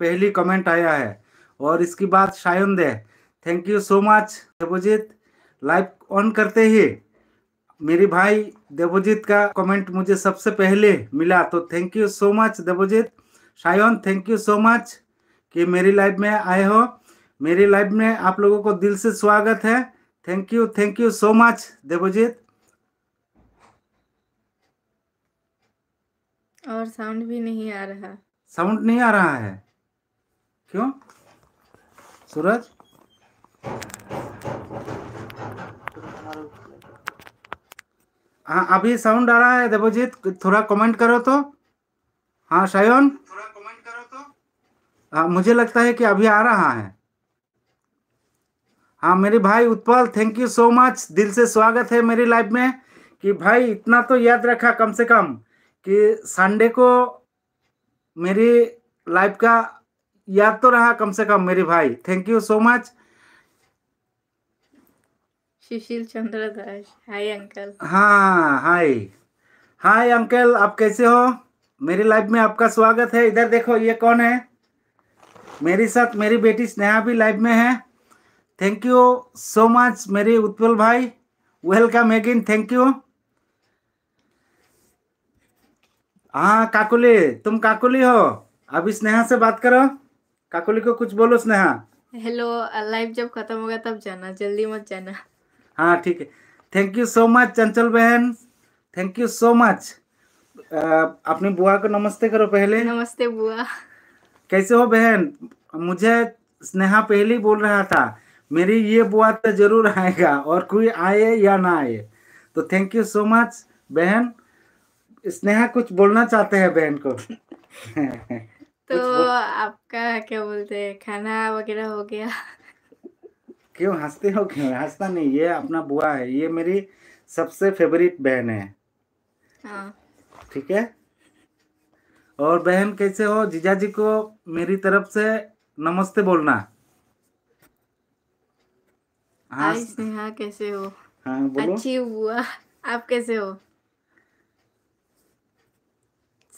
पहली कमेंट आया है और इसके बाद शायन दे thank you so much Devjit live on करते ही मेरे भाई देवजीत का कमेंट मुझे सबसे पहले मिला तो thank you so much Devjit Shayan thank you so much कि मेरी लाइव में आए हो मेरी लाइव में आप लोगों को दिल से स्वागत है thank you thank you so much Devjit और साउंड भी नहीं आ रहा साउंड नहीं आ रहा है क्यों सूरज हाँ अभी साउंड आ रहा है देवजीत थोड़ा कमेंट करो तो हाँ शायन थोड़ा कमेंट करो तो हाँ मुझे लगता है कि अभी आ रहा है हाँ मेरे भाई Utpal thank you so much दिल से स्वागत है मेरी लाइफ में कि भाई इतना तो याद रखा कम से कम कि संडे को मेरी लाइफ का याद तो रहा कम से कम मेरे भाई thank you so much Sushil Chandra Das hi uncle हाँ हाय हाय अंकल आप कैसे हो मेरी लाइफ में आपका स्वागत है इधर देखो ये कौन है मेरे साथ मेरी बेटी स्नेहा भी लाइव में है थैंक यू सो मच मेरे उत्पल भाई वेलकम अगेन थैंक यू हाँ काकुली तुम काकुली हो अभी स्नेहा से बात करो काकुली को कुछ बोलो स्नेहा हेलो लाइव जब खत्म होगा तब जाना जल्दी मत जाना हाँ ठीक है thank you so much Chanchal बहन थैंक यू सो मच अपनी बुआ को नमस्ते करो पहले नमस्ते बुआ कैसे हो बहन मुझे स्नेहा पहले ही बोल रहा था मेरी ये बुआ तो जरूर आएगा और कोई आए या ना आए तो थैंक यू सो मच बहन स्नेहा कुछ बोलना चाहते हैं बहन को तो कुछ आपका क्या बोलते हैं खाना वगैरह हो गया क्यों हंसते हो क्यों हंसता नहीं ये अपना बुआ है ये मेरी सबसे फेवरेट बहन है हाँ। ठीक है और बहन कैसे हो जीजा जी को मेरी तरफ से नमस्ते बोलना हाँ स्नेहा कैसे हो हाँ बोलो अच्छी हुआ आप कैसे हो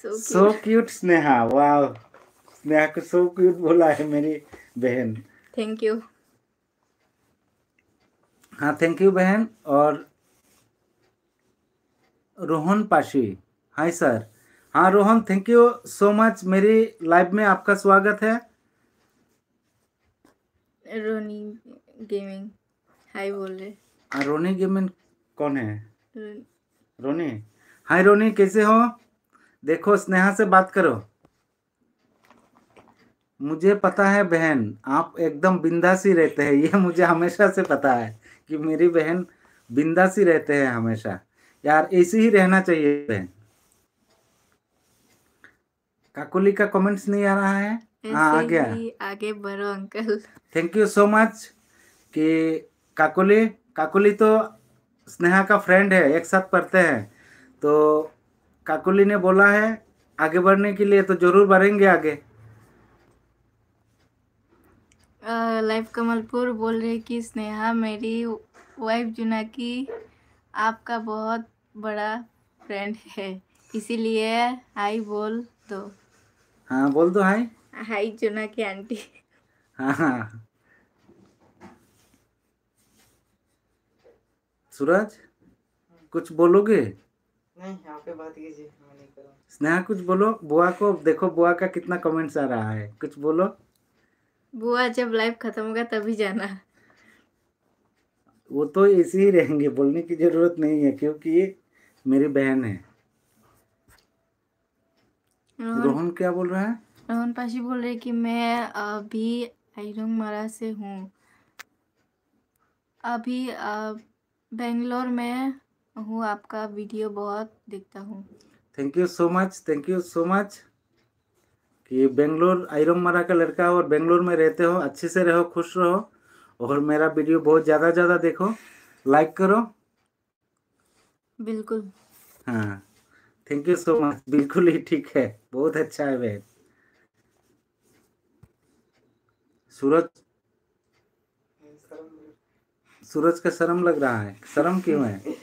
सो क्यूट स्नेहा वाह सो क्यूट बोला है मेरी बहन थैंक यू हाँ थैंक यू बहन और रोहन पाशी हाय सर हाँ Rohan thank you so much मेरी लाइफ में आपका स्वागत है रोनी गेमिंग हाय बोल रहे हाँ रोनी गेमिंग कौन है रोनी हाय रोनी कैसे हो देखो स्नेहा से बात करो मुझे पता है बहन आप एकदम बिंदासी रहते हैं ये मुझे हमेशा से पता है कि मेरी बहन बिंदासी रहते हैं हमेशा यार ऐसे ही रहना चाहिए बहन काकुली का कमेंट्स नहीं आ रहा है हाँ आ गया आगे बढ़ो uncle thank you so much कि काकुली काकुली तो स्नेहा का फ्रेंड है एक साथ पढ़ते हैं तो काकुली ने बोला है आगे बढ़ने के लिए तो जरूर बढ़ेंगे आगे लाइव कमलपुर बोल रहे कि स्नेहा मेरी वाइफ जुना की आपका बहुत बड़ा फ्रेंड है इसीलिए हाई बोल दो हाँ बोल दो हाई हाय जुना की आंटी हाँ, हाँ सूरज कुछ बोलोगे नहीं पे बात कीजिए स्नेहा कुछ बोलो बुआ को देखो बुआ का कितना कमेंट्स आ रहा है कुछ बोलो बुआ जब लाइफ खत्म होगा तभी जाना वो तो ऐसे ही रहेंगे बोलने की जरूरत नहीं है क्योंकि ये मेरी बहन है रोहन क्या बोल रहा है रोहन पाशी बोल रहे कि मैं अभी आईडोंग मारा से हूँ अभी बेंगलोर में हूँ आपका वीडियो बहुत देखता हूँ thank you so much thank you so much कि बेंगलोर आयरम मारा का लड़का हो और बेंगलोर में रहते हो अच्छे से रहो खुश रहो और मेरा वीडियो बहुत ज़्यादा ज़्यादा देखो लाइक करो बिल्कुल हाँ थैंक यू सो मच बिल्कुल ही ठीक है बहुत अच्छा है बहन सूरज सूरज का शर्म लग रहा है शर्म क्यों है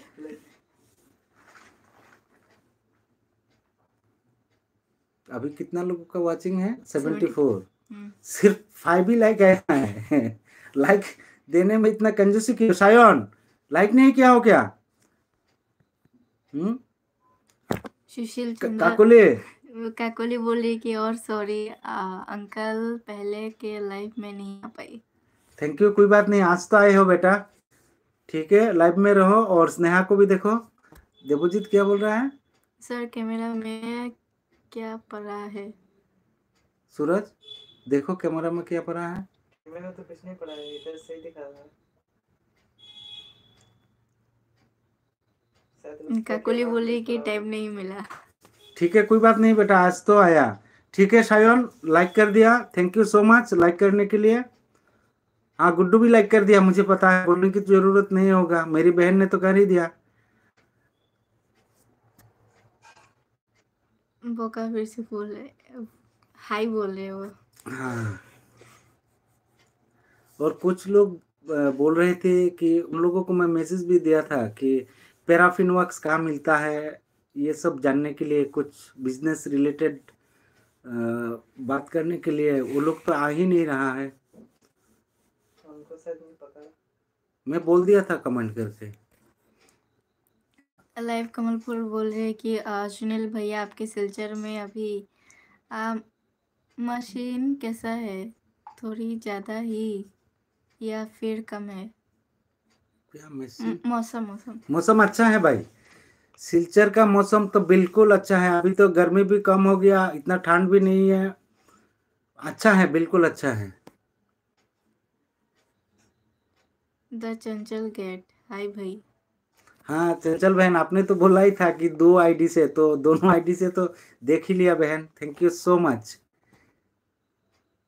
अभी कितना लोगों का वाचिंग है सेवेंटी फोर हम्म। सिर्फ फाइव ही लाइक आया है लाइक देने में इतना कंजूसी क्यों सायन लाइक नहीं किया हो क्या हम्म? सुशील काकुले काकुली बोली कि और सॉरी अंकल पहले के लाइफ में नहीं आ पाई थैंक यू कोई बात नहीं आज तो आए हो बेटा ठीक है लाइव में रहो और स्नेहा को भी देखो देवजीत क्या बोल रहा है सर कैमरा में क्या पड़ा है सूरज देखो कैमरा में क्या पड़ा है कैमरे तो कुछ नहीं पड़ा है इधर तो से ही दिखा रहा है काकुली बोले कि टाइम नहीं मिला ठीक है कोई बात नहीं बेटा आज तो आया ठीक है शायन लाइक कर दिया thank you so much like करने के लिए हाँ गुड्डू भी लाइक कर दिया मुझे पता है बोलने की तो जरूरत नहीं होगा मेरी बहन ने तो कर ही दिया बोका फिर से बोल रहे हाई बोल रहे वो हाँ और कुछ लोग बोल रहे थे कि उन लोगों को मैं मैसेज भी दिया था कि पैराफिन वर्क्स कहाँ मिलता है ये सब जानने के लिए कुछ बिजनेस रिलेटेड बात करने के लिए वो लोग तो आ ही नहीं रहा है मैं बोल दिया था कमेंट करके लाइव कमलपुर बोल रहे हैं कि सुनील भैया आपके सिलचर में अभी आ, मशीन कैसा है थोड़ी ज़्यादा ही या फिर कम है मौसम मौसम मौसम अच्छा है भाई सिलचर का मौसम तो बिल्कुल अच्छा है अभी तो गर्मी भी कम हो गया इतना ठंड भी नहीं है अच्छा है बिल्कुल अच्छा है द चंचल गेट हाय भाई हाँ चंचल तो चल बहन आपने तो बोला ही था कि दो आईडी से तो दोनों आईडी से तो देख ही लिया बहन थैंक यू सो मच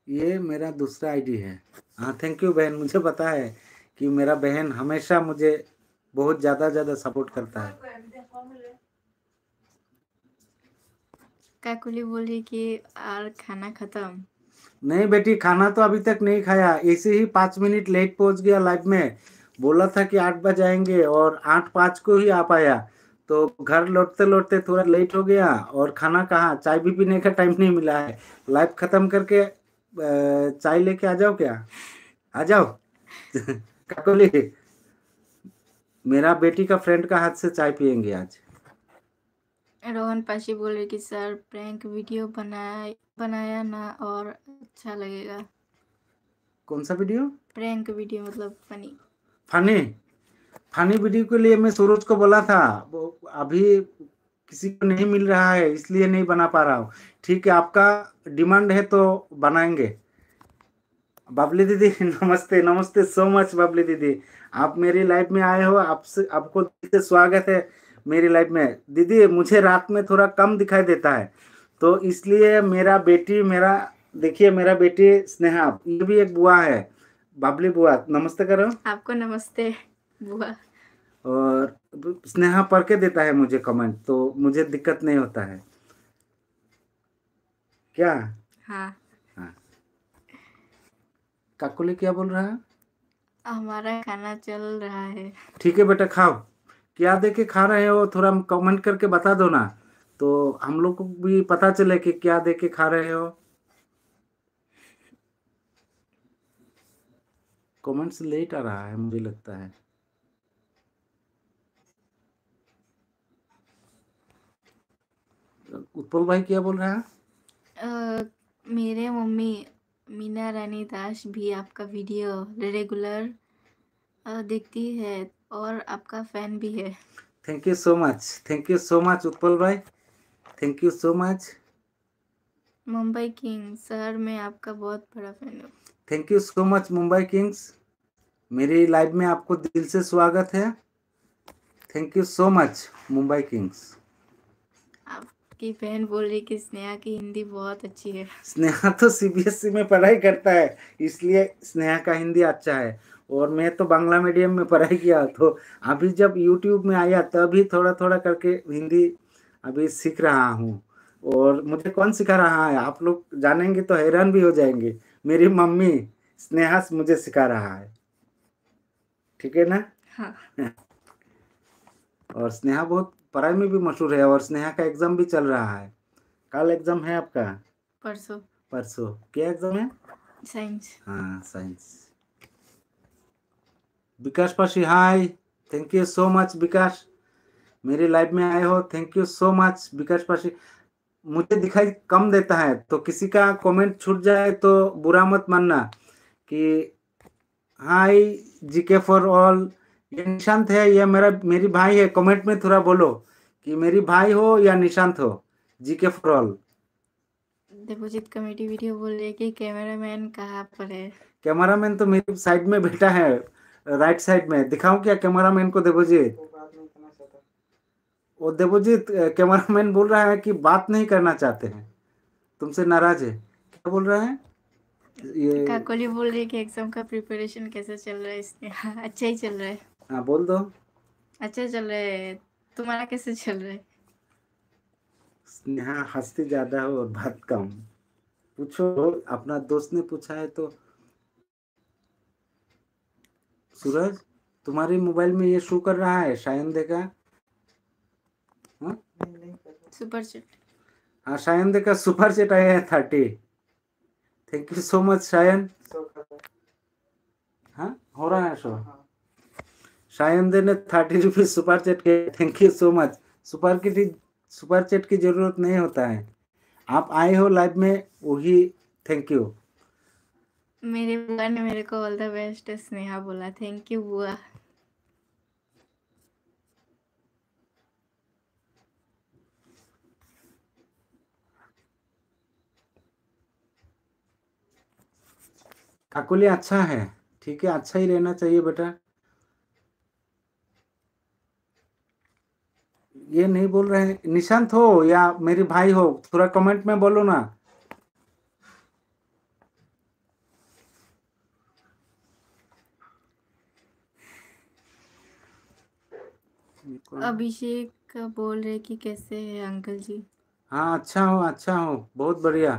ये मेरा दूसरा आईडी है हाँ थैंक यू बहन मुझे पता है कि मेरा बहन हमेशा मुझे बहुत ज़्यादा ज़्यादा सपोर्ट करता है काकुली बोली कि और खाना खत्म नहीं बेटी खाना तो अभी तक नहीं खाया ऐसे ही पांच मिनट लेट पहुंच गया लाइफ में बोला था कि आठ बजे आएंगे और आठ पाँच को ही आ पाया तो घर लौटते लौटते थोड़ा लेट हो गया और खाना कहाँ चाय भी पीने का टाइम नहीं मिला है लाइफ खत्म करके चाय लेके आ जाओ क्या आ जाओ काकोली मेरा बेटी का फ्रेंड का हाथ से चाय पियेंगे आज रोहन पाशी बोल रहे कि सर प्रैंक वीडियो बनाया बनाया ना और अच्छा लगेगा कौन सा वीडियो प्रैंक वीडियो मतलब फनी फनी फनी वीडियो के लिए मैं सूरज को बोला था वो अभी किसी को नहीं मिल रहा है इसलिए नहीं बना पा रहा हूँ ठीक है आपका डिमांड है तो बनाएंगे बबली दीदी नमस्ते नमस्ते सो मच बबली दीदी आप मेरी लाइफ में आए हो आपसे आपको से स्वागत है मेरी लाइफ में दीदी मुझे रात में थोड़ा कम दिखाई देता है तो इसलिए मेरा बेटी मेरा देखिए मेरा बेटी स्नेहा ये भी एक बुआ है बाबली बुआ नमस्ते करो आपको नमस्ते बुआ और स्नेहा पढ़ के देता है मुझे कमेंट तो मुझे दिक्कत नहीं होता है क्या हाँ हाँ काकुले क्या बोल रहा है हमारा खाना चल रहा है ठीक है बेटा खाओ क्या देखे खा रहे हो थोड़ा कमेंट करके बता दो ना तो हम लोग को भी पता चले कि क्या देखे खा रहे हो कमेंट्स लेट आ रहा है मुझे लगता है उत्पल भाई क्या बोल रहा है uh, मेरे मम्मी मीना रानी दास भी आपका वीडियो रेगुलर देखती है और आपका फैन भी है thank you so much thank you so much Utpal भाई thank you so much Mumbai kings sir मैं आपका बहुत बड़ा फैन हूँ thank you so much Mumbai kings मेरी लाइव में आपको दिल से स्वागत है thank you so much Mumbai kings आपकी फैन बोल रही कि स्नेहा की हिंदी बहुत अच्छी है स्नेहा तो सीबीएसई e में पढ़ाई करता है इसलिए स्नेहा का हिंदी अच्छा है और मैं तो बांग्ला मीडियम में पढ़ाई किया तो अभी जब यूट्यूब में आया तभी थोड़ा थोड़ा करके हिंदी अभी सीख रहा हूँ और मुझे कौन सिखा रहा है आप लोग जानेंगे तो हैरान भी हो जाएंगे मेरी मम्मी स्नेहा मुझे सिखा रहा है ठीक है ना हाँ। और स्नेहा बहुत पढ़ाई में भी मशहूर है और स्नेहा का एग्जाम भी चल रहा है कल एग्जाम है आपका परसों परसों क्या एग्जाम है साइंस हाँ science Vikas Pasi hi thank you so much Vikas मेरी लाइफ में आए हो thank you so much Vikas Pasi मुझे दिखाई कम देता है तो किसी का कमेंट छूट जाए तो बुरा मत मानना कि हाय जीके फॉर ऑल ये निशांत है या मेरा मेरी भाई है कमेंट में थोड़ा बोलो कि मेरी भाई हो या निशांत हो GK for all Devjit committee video बोल रहे कि कैमरामैन कहाँ पर है कैमरामैन तो मेरी साइड में बैठा है राइट साइड में दिखाऊं क्या कैमरामैन को देवजीत वो देवजीत कैमरामैन बोल रहा है कि बात नहीं करना चाहते हैं तुमसे नाराज है क्या बोल रहा है ये काकोली बोल रही है कि एग्जाम का प्रिपरेशन कैसे चल रहा है इसके अच्छा ही चल रहा है हाँ बोल दो अच्छा चल रहा है तुम्हारा कैसे चल रहा है स्नेहा हंसती ज्यादा हो और बात कम पूछो अपना दोस्त ने पूछा है तो सूरज तुम्हारे मोबाइल में ये शो कर रहा है शायन देखा हाँ? सुपर चेट हाँ शायन देखा सुपर चेट आया है thirty thank you so much Shayan हाँ हो रहा है शो शायन हाँ। दे ने थर्टी रुपीज सुपर चैट के thank you so much super की सुपर चैट की जरूरत नहीं होता है आप आए हो लाइव में वही थैंक यू मेरे बुआ ने मेरे को ऑल द बेस्ट स्नेहा बोला थैंक यू बुआ ठाकुर अच्छा है ठीक है अच्छा ही रहना चाहिए बेटा ये नहीं बोल रहे निशांत हो या मेरी भाई हो थोड़ा कमेंट में बोलो ना अभिषेक बोल रहे कि कैसे है अंकल जी हाँ अच्छा हो अच्छा हो बहुत बढ़िया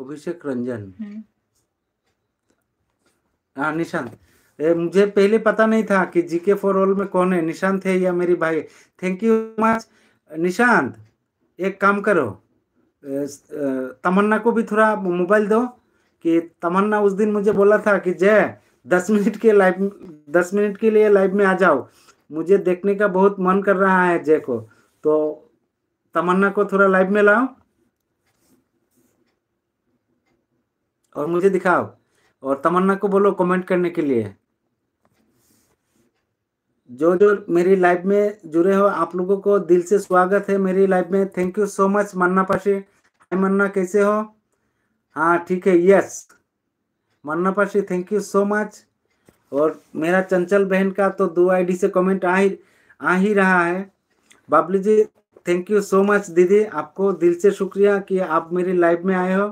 अभिषेक रंजन हम्म। हाँ निशांत मुझे पहले पता नहीं था कि जीके फॉर ऑल में कौन है निशांत है या मेरी भाई थैंक यू मच निशांत एक काम करो तमन्ना को भी थोड़ा मोबाइल दो कि तमन्ना उस दिन मुझे बोला था कि जय दस मिनट के लाइव दस मिनट के लिए लाइव में आ जाओ मुझे देखने का बहुत मन कर रहा है जय को तो तमन्ना को थोड़ा लाइव में लाओ और मुझे दिखाओ और तमन्ना को बोलो कमेंट करने के लिए जो जो मेरी लाइफ में जुड़े हो आप लोगों को दिल से स्वागत है मेरी लाइफ में thank you so much Manna Pashi hi मन्ना कैसे हो हाँ ठीक है यस मन्ना पाशी थैंक यू सो मच और मेरा चंचल बहन का तो दो आईडी से कमेंट आ ही आ ही रहा है Babli ji thank you so much दीदी आपको दिल से शुक्रिया कि आप मेरी लाइफ में आए हो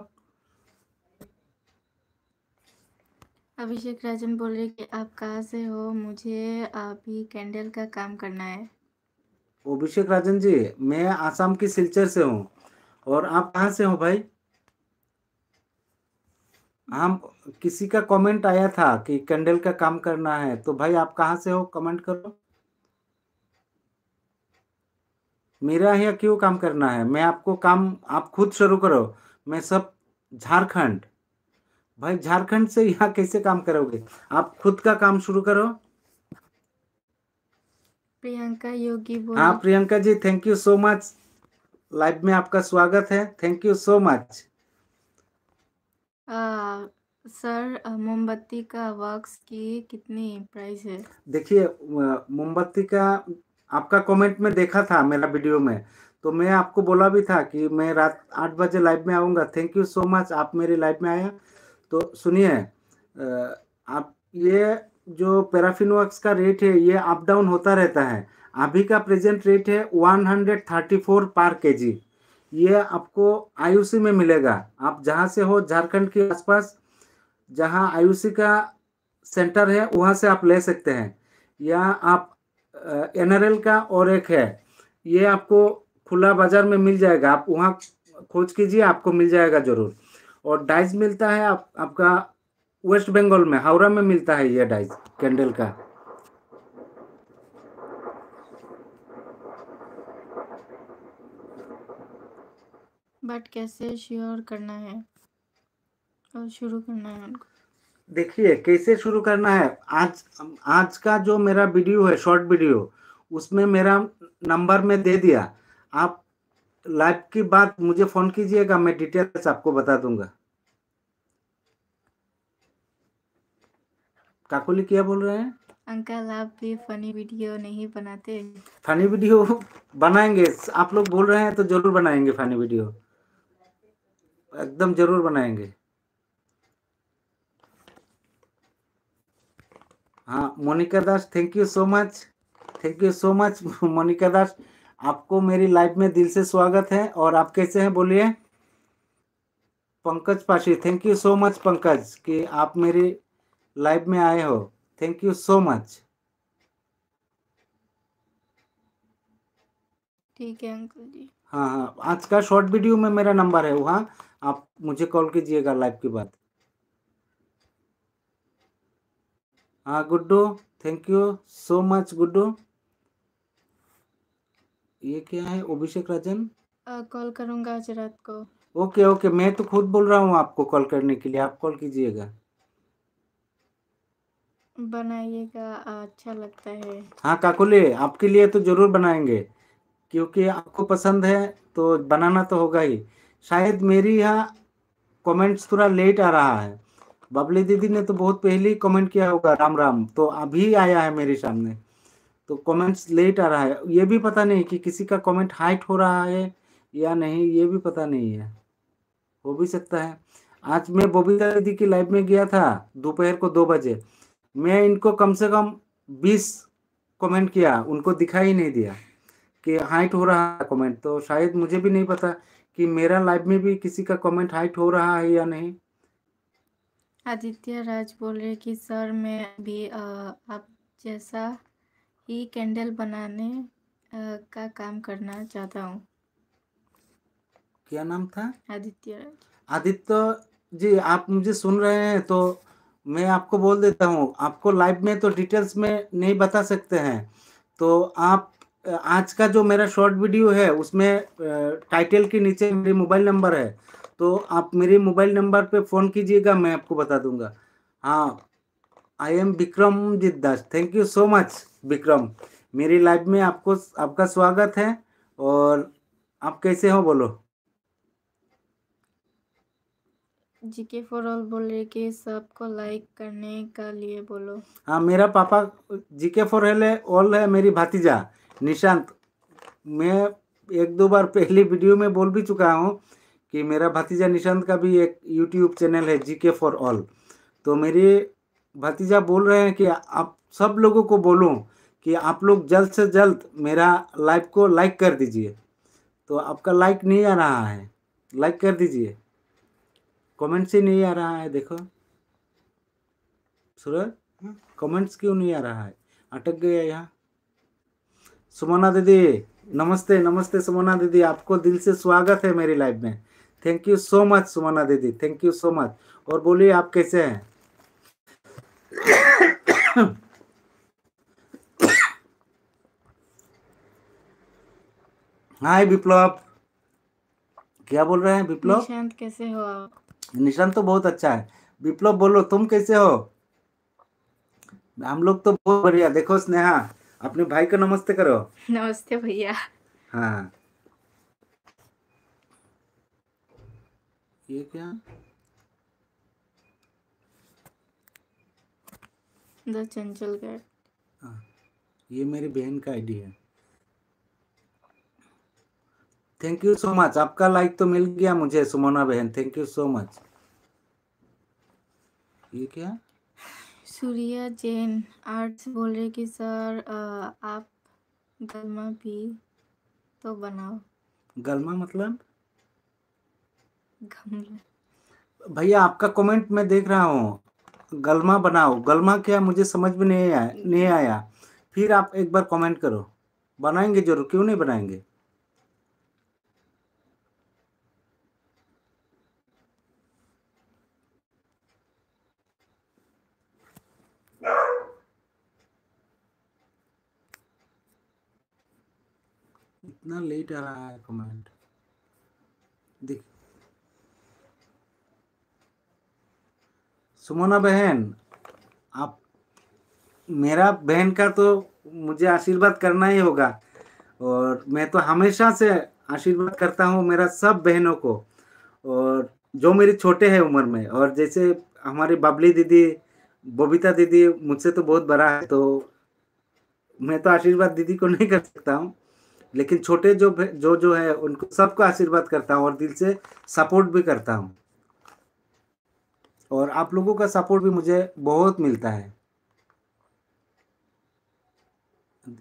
अभिषेक राजन बोल रहे कि आप कहाँ से हो मुझे अभी कैंडल का काम करना है अभिषेक राजन जी मैं आसाम की सिलचर से हूँ और आप कहाँ से हो भाई हम किसी का कमेंट आया था कि कैंडल का काम करना है तो भाई आप कहाँ से हो कमेंट करो मेरा यहाँ क्यों काम करना है मैं आपको काम आप खुद शुरू करो मैं सब झारखंड भाई झारखंड से यहाँ कैसे काम करोगे आप खुद का काम शुरू करो प्रियंका योगी हाँ Priyanka ji thank you so much live में आपका स्वागत है thank you so much sir मोमबत्ती का वॉक्स की कितनी प्राइस है देखिए मोमबत्ती का आपका कमेंट में देखा था मेरा वीडियो में तो मैं आपको बोला भी था कि मैं रात आठ बजे लाइव में आऊंगा थैंक यू सो मच आप मेरी लाइव में आया तो सुनिए आप ये जो पैराफिन का रेट है ये अप डाउन होता रहता है अभी का प्रेजेंट रेट है 134 पर केजी ये आपको आयुषी में मिलेगा आप जहाँ से हो झारखंड के आसपास जहाँ आयुषी का सेंटर है वहाँ से आप ले सकते हैं या आप एन का और एक है ये आपको खुला बाजार में मिल जाएगा आप वहाँ खोज कीजिए आपको मिल जाएगा ज़रूर और डाइज मिलता है आप, आपका वेस्ट बंगाल में हावड़ा में मिलता है यह डाइज कैंडल का बट कैसे श्योर करना है और शुरू करना है उनको देखिए कैसे शुरू करना है आज आज का जो मेरा वीडियो है शॉर्ट वीडियो उसमें मेरा नंबर में दे दिया आप लाइव की बात मुझे फोन कीजिएगा मैं डिटेल्स आपको बता दूंगा काकुली क्या बोल रहे हैं अंकल आप भी फनी वीडियो नहीं बनाते फनी वीडियो बनाएंगे आप लोग बोल रहे हैं तो जरूर बनाएंगे फनी वीडियो एकदम जरूर बनाएंगे हाँ Monika Das thank you so much thank you so much Monika Das आपको मेरी लाइफ में दिल से स्वागत है और आप कैसे हैं बोलिए Pankaj Pashi thank you so much Pankaj कि आप मेरी लाइव में आए हो थैंक यू सो मच ठीक है अंकल जी हाँ हाँ आज का शॉर्ट वीडियो में मेरा नंबर है वहाँ आप मुझे कॉल कीजिएगा लाइव के बाद हाँ Guddu thank you so much Guddu ये क्या है अभिषेक राजन कॉल करूंगा आज रात को ओके ओके मैं तो खुद बोल रहा हूँ आपको कॉल करने के लिए आप कॉल कीजिएगा बनाइएगा अच्छा लगता है हाँ काकुले आपके लिए तो जरूर बनाएंगे क्योंकि आपको पसंद है तो बनाना तो होगा ही शायद मेरी यहाँ कमेंट्स थोड़ा लेट आ रहा है बबली दीदी ने तो बहुत पहले ही कमेंट किया होगा राम राम तो अभी आया है मेरे सामने तो कमेंट्स लेट आ रहा है ये भी पता नहीं कि किसी का कमेंट हाइट हो रहा है या नहीं ये भी पता नहीं है हो भी सकता है आज मैं बबीता दीदी की लाइव में गया था दोपहर को दो बजे मैं इनको कम से कम बीस कमेंट किया उनको दिखाई नहीं दिया कि हाइट हो रहा है कमेंट तो शायद मुझे भी नहीं पता कि मेरा लाइव में भी किसी का कमेंट हाइट हो रहा है या नहीं आदित्य राज बोल रहे कि सर मैं भी आ, आप जैसा ही कैंडल बनाने का काम करना चाहता हूँ क्या नाम था आदित्य आदित्य जी आप मुझे सुन रहे हैं तो मैं आपको बोल देता हूँ आपको लाइव में तो डिटेल्स में नहीं बता सकते हैं तो आप आज का जो मेरा शॉर्ट वीडियो है उसमें टाइटल के नीचे मेरे मोबाइल नंबर है तो आप मेरे मोबाइल नंबर पे फ़ोन कीजिएगा मैं आपको बता दूंगा हाँ आई एम विक्रम जिद्दास thank you so much Vikram मेरी लाइव में आपको आपका स्वागत है और आप कैसे हो बोलो जी के फॉर ऑल बोल रहे कि सबको लाइक करने का लिए बोलो हाँ मेरा पापा जी के फॉर ऑल है मेरी भातीजा निशांत मैं एक दो बार पहली वीडियो में बोल भी चुका हूँ कि मेरा भतीजा निशांत का भी एक यूट्यूब चैनल है जी के फॉर ऑल तो मेरी भतीजा बोल रहे हैं कि आप सब लोगों को बोलूँ कि आप लोग जल्द से जल्द मेरा लाइव को लाइक कर दीजिए तो आपका लाइक नहीं आ रहा है लाइक कर दीजिए कमेंट्स ही नहीं आ रहा है देखो सूरज हम्म। कमेंट्स क्यों नहीं आ रहा है अटक गया यहाँ सुमना दीदी नमस्ते नमस्ते सुमना दीदी आपको दिल से स्वागत है मेरी लाइफ में thank you so much Sumana दीदी थैंक यू सो मच और बोलिए आप कैसे हैं हाय विप्लव क्या बोल रहे हैं विप्लव निशांत कैसे हो आप निशांत तो बहुत अच्छा है विप्लव बोलो तुम कैसे हो हम लोग तो बहुत बढ़िया देखो स्नेहा अपने भाई को नमस्ते करो नमस्ते भैया हाँ ये क्या द चंचल कैट हाँ ये मेरी बहन का आईडी है थैंक यू सो मच आपका लाइक तो मिल गया मुझे सुमोना बहन थैंक यू सो मच ये क्या सूर्या जैन आर्ट्स बोल रहे कि सर आ, आप गलमा भी तो बनाओ गलमा मतलब गमला भैया आपका कमेंट मैं देख रहा हूँ गलमा बनाओ गलमा क्या मुझे समझ में नहीं आया हम्म। नहीं आया फिर आप एक बार कमेंट करो बनाएंगे जरूर क्यों नहीं बनाएंगे इतना लेट आ रहा है कमेंट देख सुमना बहन आप मेरा बहन का तो मुझे आशीर्वाद करना ही होगा और मैं तो हमेशा से आशीर्वाद करता हूँ मेरा सब बहनों को और जो मेरी छोटे हैं उम्र में और जैसे हमारी बबली दीदी बबीता दीदी मुझसे तो बहुत बड़ा है तो मैं तो आशीर्वाद दीदी को नहीं कर सकता हूँ लेकिन छोटे जो जो जो है उनको सबको आशीर्वाद करता हूँ और दिल से सपोर्ट भी करता हूँ और आप लोगों का सपोर्ट भी मुझे बहुत मिलता है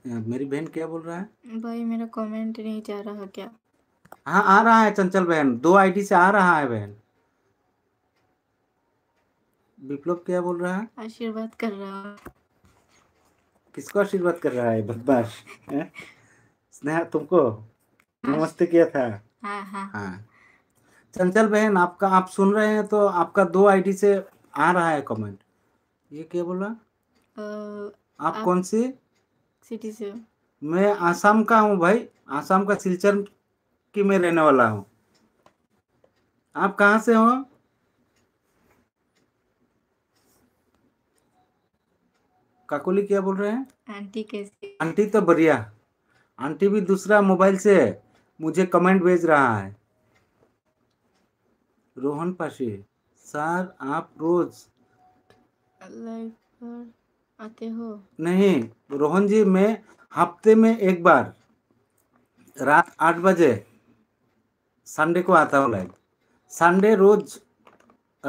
मेरी बहन क्या बोल रहा है भाई मेरा कमेंट नहीं जा रहा क्या हाँ आ रहा है चंचल बहन दो आईडी से आ रहा है बहन विप्लव क्या बोल रहा है आशीर्वाद कर रहा है किसको आशीर्वाद कर रहा है बदमाश स्नेहा तुमको हाँ। नमस्ते किया था हाँ हाँ, हाँ। चंचल बहन आपका आप सुन रहे हैं तो आपका दो आईडी से आ रहा है कमेंट ये क्या बोला आप, आप कौन सी सिटी से मैं आसाम का हूँ भाई आसाम का सिलचर की मैं रहने वाला हूँ आप कहाँ से हो काकुली क्या बोल रहे हैं आंटी कैसे आंटी तो बढ़िया आंटी भी दूसरा मोबाइल से मुझे कमेंट भेज रहा है रोहन पासे सर आप रोज आते हो नहीं रोहन जी मैं हफ्ते में एक बार रात आठ बजे संडे को आता हूँ लाइव संडे रोज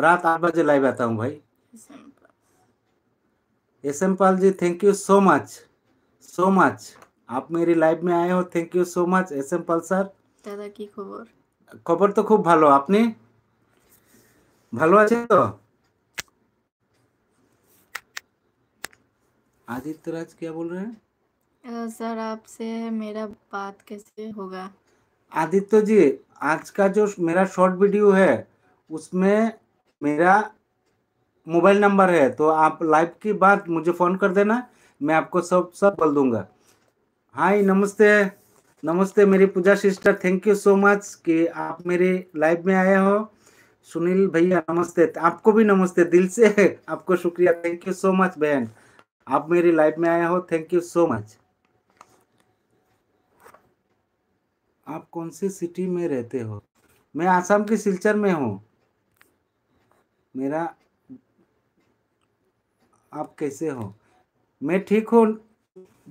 रात आठ बजे लाइव आता हूँ भाई S M Pal ji thank you so much so much आप मेरी लाइव में आए हो thank you so much S M Pal sir दादा की खबर खबर तो खूब भलो आपने ভালো আছেন তো आदित्य राज क्या बोल रहे हैं सर आपसे मेरा बात कैसे होगा आदित्य जी आज का जो मेरा शॉर्ट वीडियो है उसमें मेरा मोबाइल नंबर है तो आप लाइव की बात मुझे फ़ोन कर देना मैं आपको सब सब बोल दूंगा हाय नमस्ते नमस्ते मेरी Pooja sister thank you so much कि आप मेरे लाइव में आए हो सुनील भैया नमस्ते आपको भी नमस्ते दिल से आपको शुक्रिया थैंक यू सो मच बहन आप मेरी लाइफ में आया हो थैंक यू सो मच आप कौन सी सिटी में रहते हो मैं आसाम के सिलचर में हूँ मेरा आप कैसे हो मैं ठीक हूँ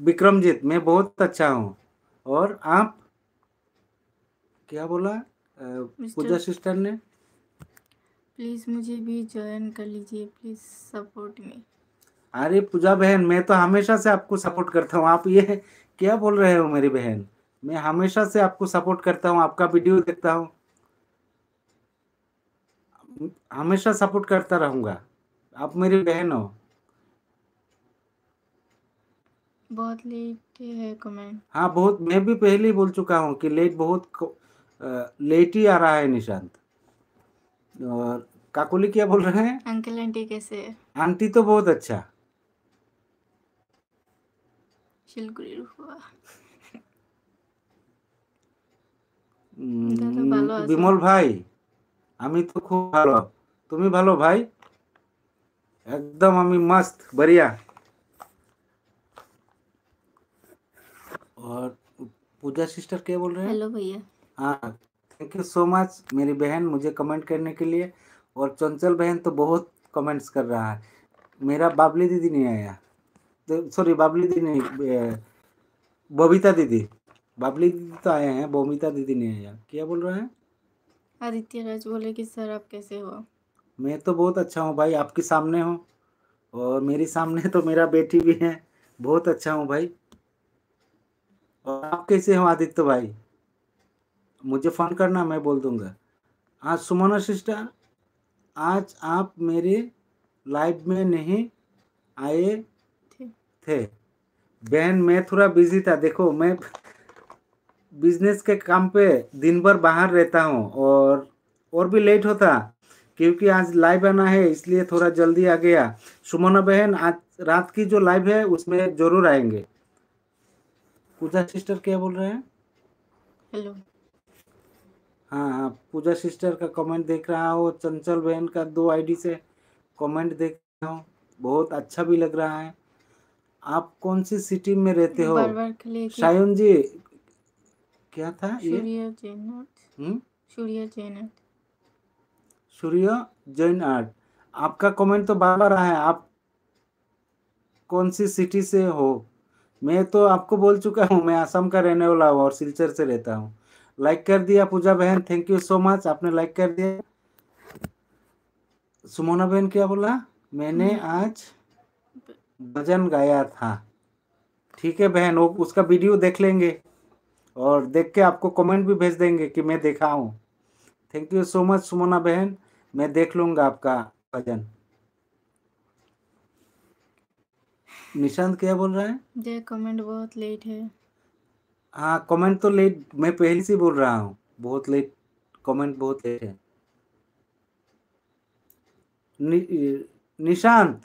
विक्रमजीत मैं बहुत अच्छा हूँ और आप क्या बोला पूजा सिस्टर ने प्लीज़ मुझे भी ज्वाइन कर लीजिए प्लीज़ सपोर्ट में अरे पूजा बहन मैं तो हमेशा से आपको सपोर्ट करता हूँ आप ये क्या बोल रहे हो मेरी बहन मैं हमेशा से आपको सपोर्ट करता हूँ आपका वीडियो देखता हूँ हमेशा सपोर्ट करता रहूँगा आप मेरी बहन हो बहुत लेट है कमेंट हाँ बहुत मैं भी पहले ही बोल चुका हूँ कि लेट बहुत लेट ही आ रहा है निशांत और काकुली क्या बोल रहे हैं अंकल आंटी कैसे आंटी तो बहुत अच्छा বিমল ভাই আমি তো খুব ভালো তুমি ভালো भाई एकदम আমি मस्त बढ़िया और पूजा सिस्टर क्या बोल रहे हैं हेलो भैया हाँ थैंक यू सो मच मेरी बहन मुझे कमेंट करने के लिए और चंचल बहन तो बहुत कमेंट्स कर रहा है मेरा बाबली दीदी नहीं आया तो सॉरी बाबली दीदी नहीं बबीता दीदी बाबली दीदी तो आए हैं बबीता दीदी नहीं आया क्या बोल रहे हैं आदित्य राज बोले कि सर आप कैसे हो मैं तो बहुत अच्छा हूँ भाई आपके सामने हूँ और मेरे सामने तो मेरा बेटी भी है बहुत अच्छा हूँ भाई और आप कैसे हो आदित्य भाई मुझे फ़ोन करना मैं बोल दूँगा आज सुमना सिस्टर आज आप मेरे लाइव में नहीं आए थे बहन मैं थोड़ा बिजी था देखो मैं बिजनेस के काम पे दिन भर बाहर रहता हूँ और और भी लेट होता क्योंकि आज लाइव आना है इसलिए थोड़ा जल्दी आ गया सुमना बहन आज रात की जो लाइव है उसमें जरूर आएंगे पूजा सिस्टर क्या बोल रहे हैं हेलो हाँ पूजा सिस्टर का कमेंट देख रहा हो चंचल बहन का दो आईडी से कमेंट देख रहा हूँ बहुत अच्छा भी लग रहा है आप कौन सी सिटी में रहते हो सायन जी क्या था ये सूर्य जैन आर्ट आपका कमेंट तो बार बार है आप कौन सी सिटी से हो मैं तो आपको बोल चुका हूँ मैं आसाम का रहने वाला हूँ और सिलचर से रहता हूँ लाइक कर दिया पूजा बहन थैंक यू सो मच आपने लाइक कर दिया सुमोना बहन क्या बोला मैंने हम्म। आज भजन गाया था ठीक है बहन वो उसका वीडियो देख लेंगे और देख के आपको कमेंट भी भेज देंगे कि मैं देखा हूँ thank you so much Sumona बहन मैं देख लूँगा आपका भजन निशांत क्या बोल रहा है जय कमेंट बहुत लेट है हाँ कमेंट तो लेट मैं पहले से बोल रहा हूँ बहुत लेट कमेंट बहुत लेट है नि, निशांत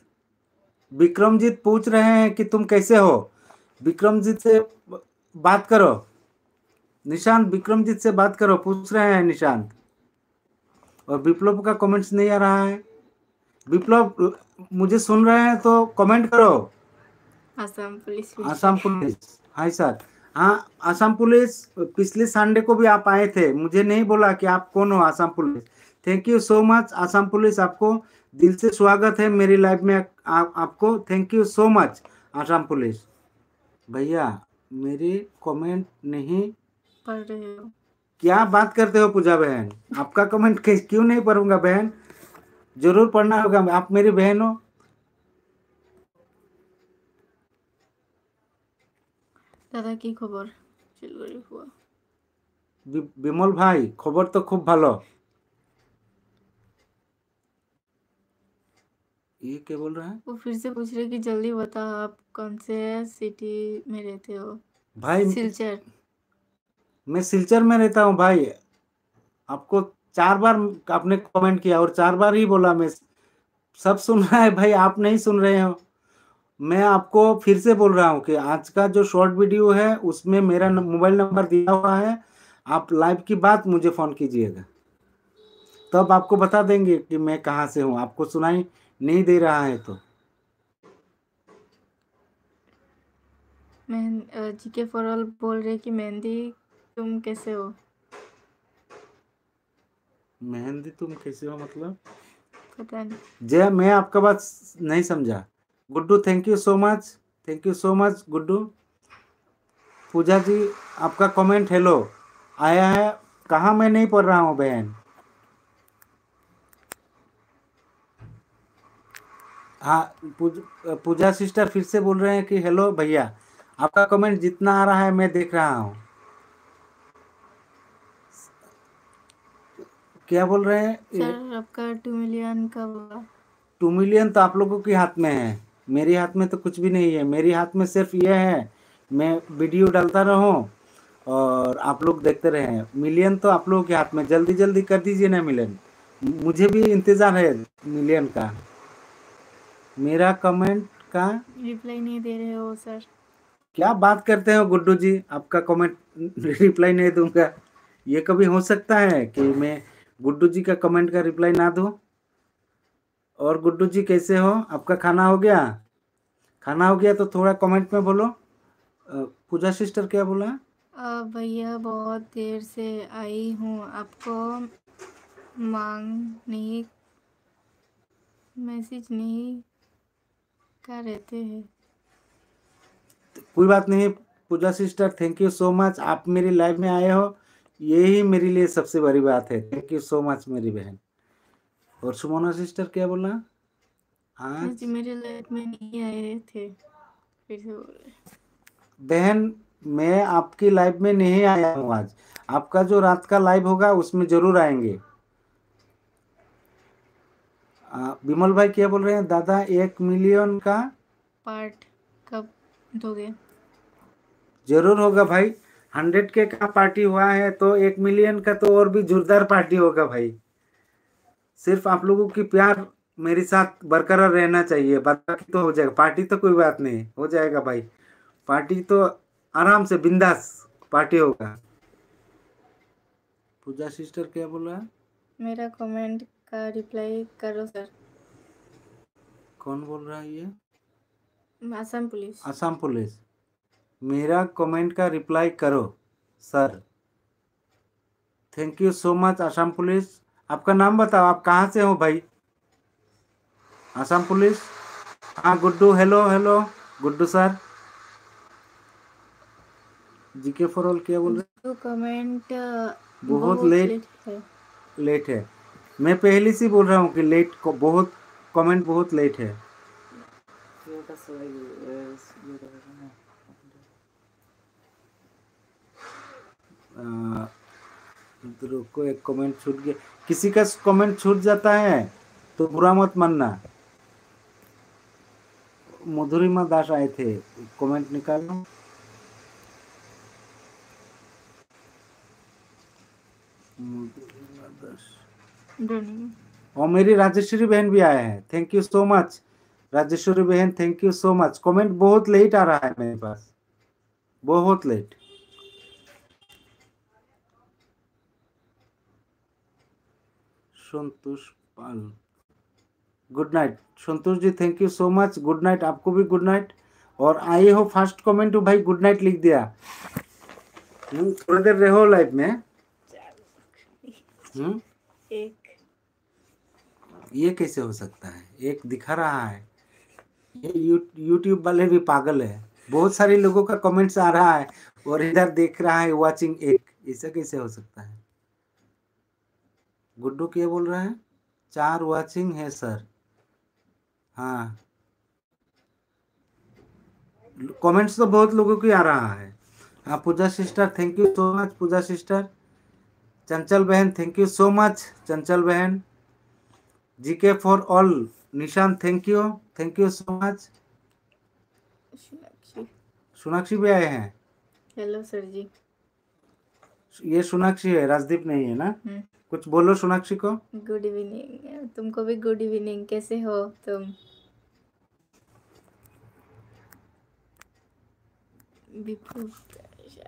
विक्रमजीत पूछ रहे हैं कि तुम कैसे हो विक्रमजीत से बात करो निशांत विक्रमजीत से बात करो पूछ रहे हैं निशांत और विप्लव का कमेंट्स नहीं आ रहा है विप्लव मुझे सुन रहे हैं तो कमेंट करो Assam police Assam police hi sir हाँ असम पुलिस पिछले संडे को भी आप आए थे मुझे नहीं बोला कि आप कौन हो Assam police thank you so much Assam police आपको दिल से स्वागत है मेरी लाइफ में आ, आपको thank you so much Assam police भैया मेरी कमेंट नहीं पढ़ रहे हो क्या बात करते हो पूजा बहन आपका कमेंट क्यों नहीं पढ़ूंगा बहन जरूर पढ़ना होगा आप मेरी बहन हो দাদা কি খবর শিলগুড়ি ফুয়া বিমল ভাই খবর তো খুব ভালো ये क्या बोल रहा है वो फिर से पूछ रहे कि जल्दी बता आप कौन से सिटी में रहते हो भाई सिलचर मैं सिलचर में रहता हूँ भाई आपको चार बार आपने कमेंट किया और चार बार ही बोला मैं सब सुन रहा है भाई आप नहीं सुन रहे हो मैं आपको फिर से बोल रहा हूँ कि आज का जो शॉर्ट वीडियो है उसमें मेरा मोबाइल नंबर दिया हुआ है आप लाइव की बात मुझे फ़ोन कीजिएगा तब आपको बता देंगे कि मैं कहाँ से हूँ आपको सुनाई नहीं दे रहा है तो जीके फॉर ऑल बोल रहे कि मेहंदी तुम कैसे हो मेहंदी तुम कैसे हो मतलब पता नहीं जय मैं आपका बात नहीं समझा Guddu thank you so much thank you so much Guddu Pooja ji आपका कमेंट हेलो आया है कहाँ मैं नहीं पढ़ रहा हूँ बहन हाँ पूजा सिस्टर फिर से बोल रहे हैं कि हेलो भैया आपका कमेंट जितना आ रहा है मैं देख रहा हूँ क्या बोल रहे हैं सर आपका टू मिलियन का टू मिलियन तो आप लोगों के हाथ में है मेरे हाथ में तो कुछ भी नहीं है मेरे हाथ में सिर्फ ये है मैं वीडियो डालता रहूँ और आप लोग देखते रहें मिलियन तो आप लोगों के हाथ में जल्दी जल्दी कर दीजिए ना मिलियन मुझे भी इंतज़ार है मिलियन का मेरा कमेंट का रिप्लाई नहीं दे रहे हो सर क्या बात करते हो गुड्डू जी आपका कमेंट रिप्लाई नहीं दूंगा ये कभी हो सकता है कि मैं गुड्डू जी का कमेंट का रिप्लाई ना दूँ और गुड्डू जी कैसे हो आपका खाना हो गया खाना हो गया तो थोड़ा कमेंट में बोलो पूजा सिस्टर क्या बोला भैया बहुत देर से आई हूँ आपको मांग नहीं मैसेज नहीं कर रहते हैं कोई बात नहीं Pooja sister thank you so much आप मेरी लाइफ में आए हो यही मेरे लिए सबसे बड़ी बात है थैंक यू सो मच मेरी बहन और सुमोना सिस्टर क्या बोला हाँ, हाँ जी मेरे लाइफ में नहीं आए थे फिर से बोल बहन मैं आपकी लाइफ में नहीं आया हूँ आज आपका जो रात का लाइव होगा उसमें जरूर आएंगे विमल भाई क्या बोल रहे हैं दादा एक मिलियन का पार्ट कब दोगे जरूर होगा भाई हंड्रेड के का पार्टी हुआ है तो एक मिलियन का तो और भी जोरदार पार्टी होगा भाई सिर्फ आप लोगों की प्यार मेरे साथ बरकरार रहना चाहिए बाकी तो हो जाएगा पार्टी तो कोई बात नहीं हो जाएगा भाई पार्टी तो आराम से बिंदास पार्टी होगा पूजा सिस्टर क्या बोल रहा मेरा कमेंट का रिप्लाई करो सर कौन बोल रहा है ये आसाम पुलिस आसाम पुलिस मेरा कमेंट का रिप्लाई करो sir thank you so much Assam police आपका नाम बताओ आप कहाँ से हो भाई आसाम पुलिस हाँ Guddu hello hello Guddu sir GK for all क्या बोल रहे कमेंट बहुत लेट लेट है।, लेट है मैं पहले से बोल रहा हूँ कि लेट को बहुत कमेंट बहुत लेट है आ, तो रुको एक कमेंट छूट गया किसी का कमेंट छूट जाता है तो बुरा मत मानना मधुरिमा दास आए थे कमेंट निकालो और मेरी राजेश्वरी बहन भी आए हैं thank you so much Rajeshwari बहन thank you so much comment बहुत लेट आ रहा है मेरे पास बहुत late Santosh Pal good night Santosh ji thank you so much good night आपको भी गुड नाइट और आए हो फर्स्ट कमेंट तो भाई गुड नाइट लिख दिया हम्म, थोड़ी देर रहो लाइफ में हम्म? एक ये कैसे हो सकता है एक दिखा रहा है ये यूट्यूब वाले भी पागल है बहुत सारे लोगों का कमेंट्स आ रहा है और इधर देख रहा है वाचिंग एक ऐसा कैसे हो सकता है गुड्डू क्या बोल रहे हैं चार वाचिंग है सर हाँ कमेंट्स तो बहुत लोगों की आ रहा है हाँ Pooja sister thank you so much Pooja sister Chanchal बहन thank you so much Chanchal बहन जीके for all Nishan thank you thank you so much Sonakshi भी आए हैं हेलो सर जी ये सोनाक्षी है राजदीप नहीं है ना हुँ. हम्म। कुछ बोलो सोनाक्षी को गुड इवनिंग तुमको भी गुड इवनिंग कैसे हो तुम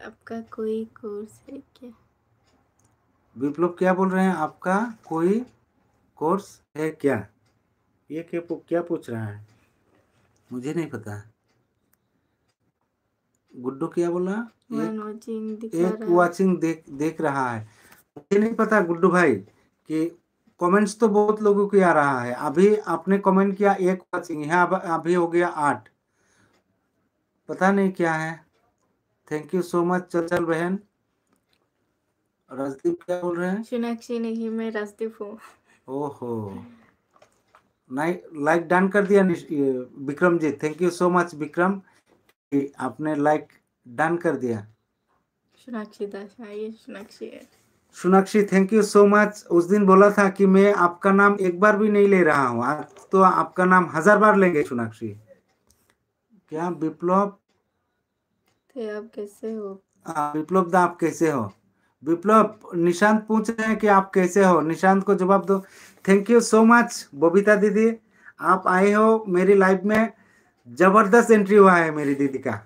आपका कोई कोर्स है क्या विप्लव क्या बोल रहे हैं आपका कोई कोर्स है क्या ये क्या क्या पूछ रहा है मुझे नहीं पता गुड्डू क्या बोला एक, एक वाचिंग देख देख रहा है मुझे नहीं पता गुड्डू भाई कि कमेंट्स तो बहुत लोगों की आ रहा है अभी आपने कमेंट किया एक वाचिंग यहाँ अभी हो गया आठ पता नहीं क्या है थैंक यू सो मच चल चल बहन रसदीप क्या बोल रहे हैं सोनाक्षी नहीं मैं रसदीप हूँ ओहो लाइक डन कर दिया Vikram ji thank you so much Vikram आपने लाइक डन कर दिया सोनाक्षी दास हाँ ये सोनाक्षी है Sonakshi thank you so much उस दिन बोला था कि मैं आपका नाम एक बार भी नहीं ले रहा हूँ आज तो आपका नाम हजार बार लेंगे सोनाक्षी क्या विप्लव थे आप कैसे हो विप्लव दा आप कैसे हो विप्लव निशांत पूछ रहे हैं कि आप कैसे हो निशांत को जवाब दो thank you so much Babita दीदी आप आए हो मेरी लाइफ में जबरदस्त एंट्री हुआ है मेरी दीदी का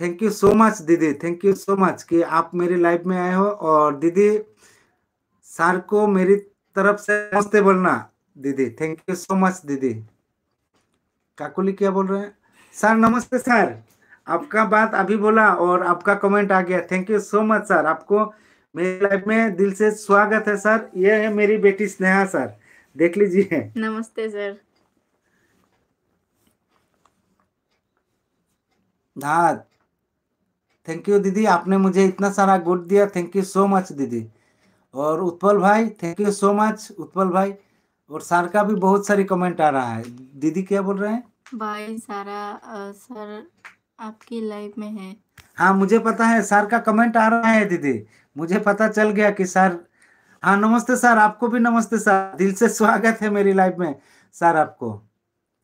थैंक यू सो मच दीदी थैंक यू सो मच कि आप मेरे लाइफ में आए हो और दीदी सर को मेरी तरफ से नमस्ते बोलना दीदी थैंक यू सो मच दीदी काकुली क्या बोल रहे हैं सर नमस्ते सर आपका बात अभी बोला और आपका कमेंट आ गया thank you so much sir आपको मेरी लाइफ में दिल से स्वागत है सर यह है मेरी बेटी स्नेहा सर देख लीजिए नमस्ते सर हाँ थैंक यू दीदी आपने मुझे इतना सारा गुड दिया थैंक यू सो मच दीदी और उत्पल भाई thank you so much Utpal भाई और सर का भी बहुत सारी कमेंट आ रहा है दीदी क्या बोल रहे हैं भाई सारा सर आपकी लाइफ में है हाँ मुझे पता है सर का कमेंट आ रहा है दीदी मुझे पता चल गया कि सर हाँ नमस्ते सर आपको भी नमस्ते सर दिल से स्वागत है मेरी लाइफ में सर आपको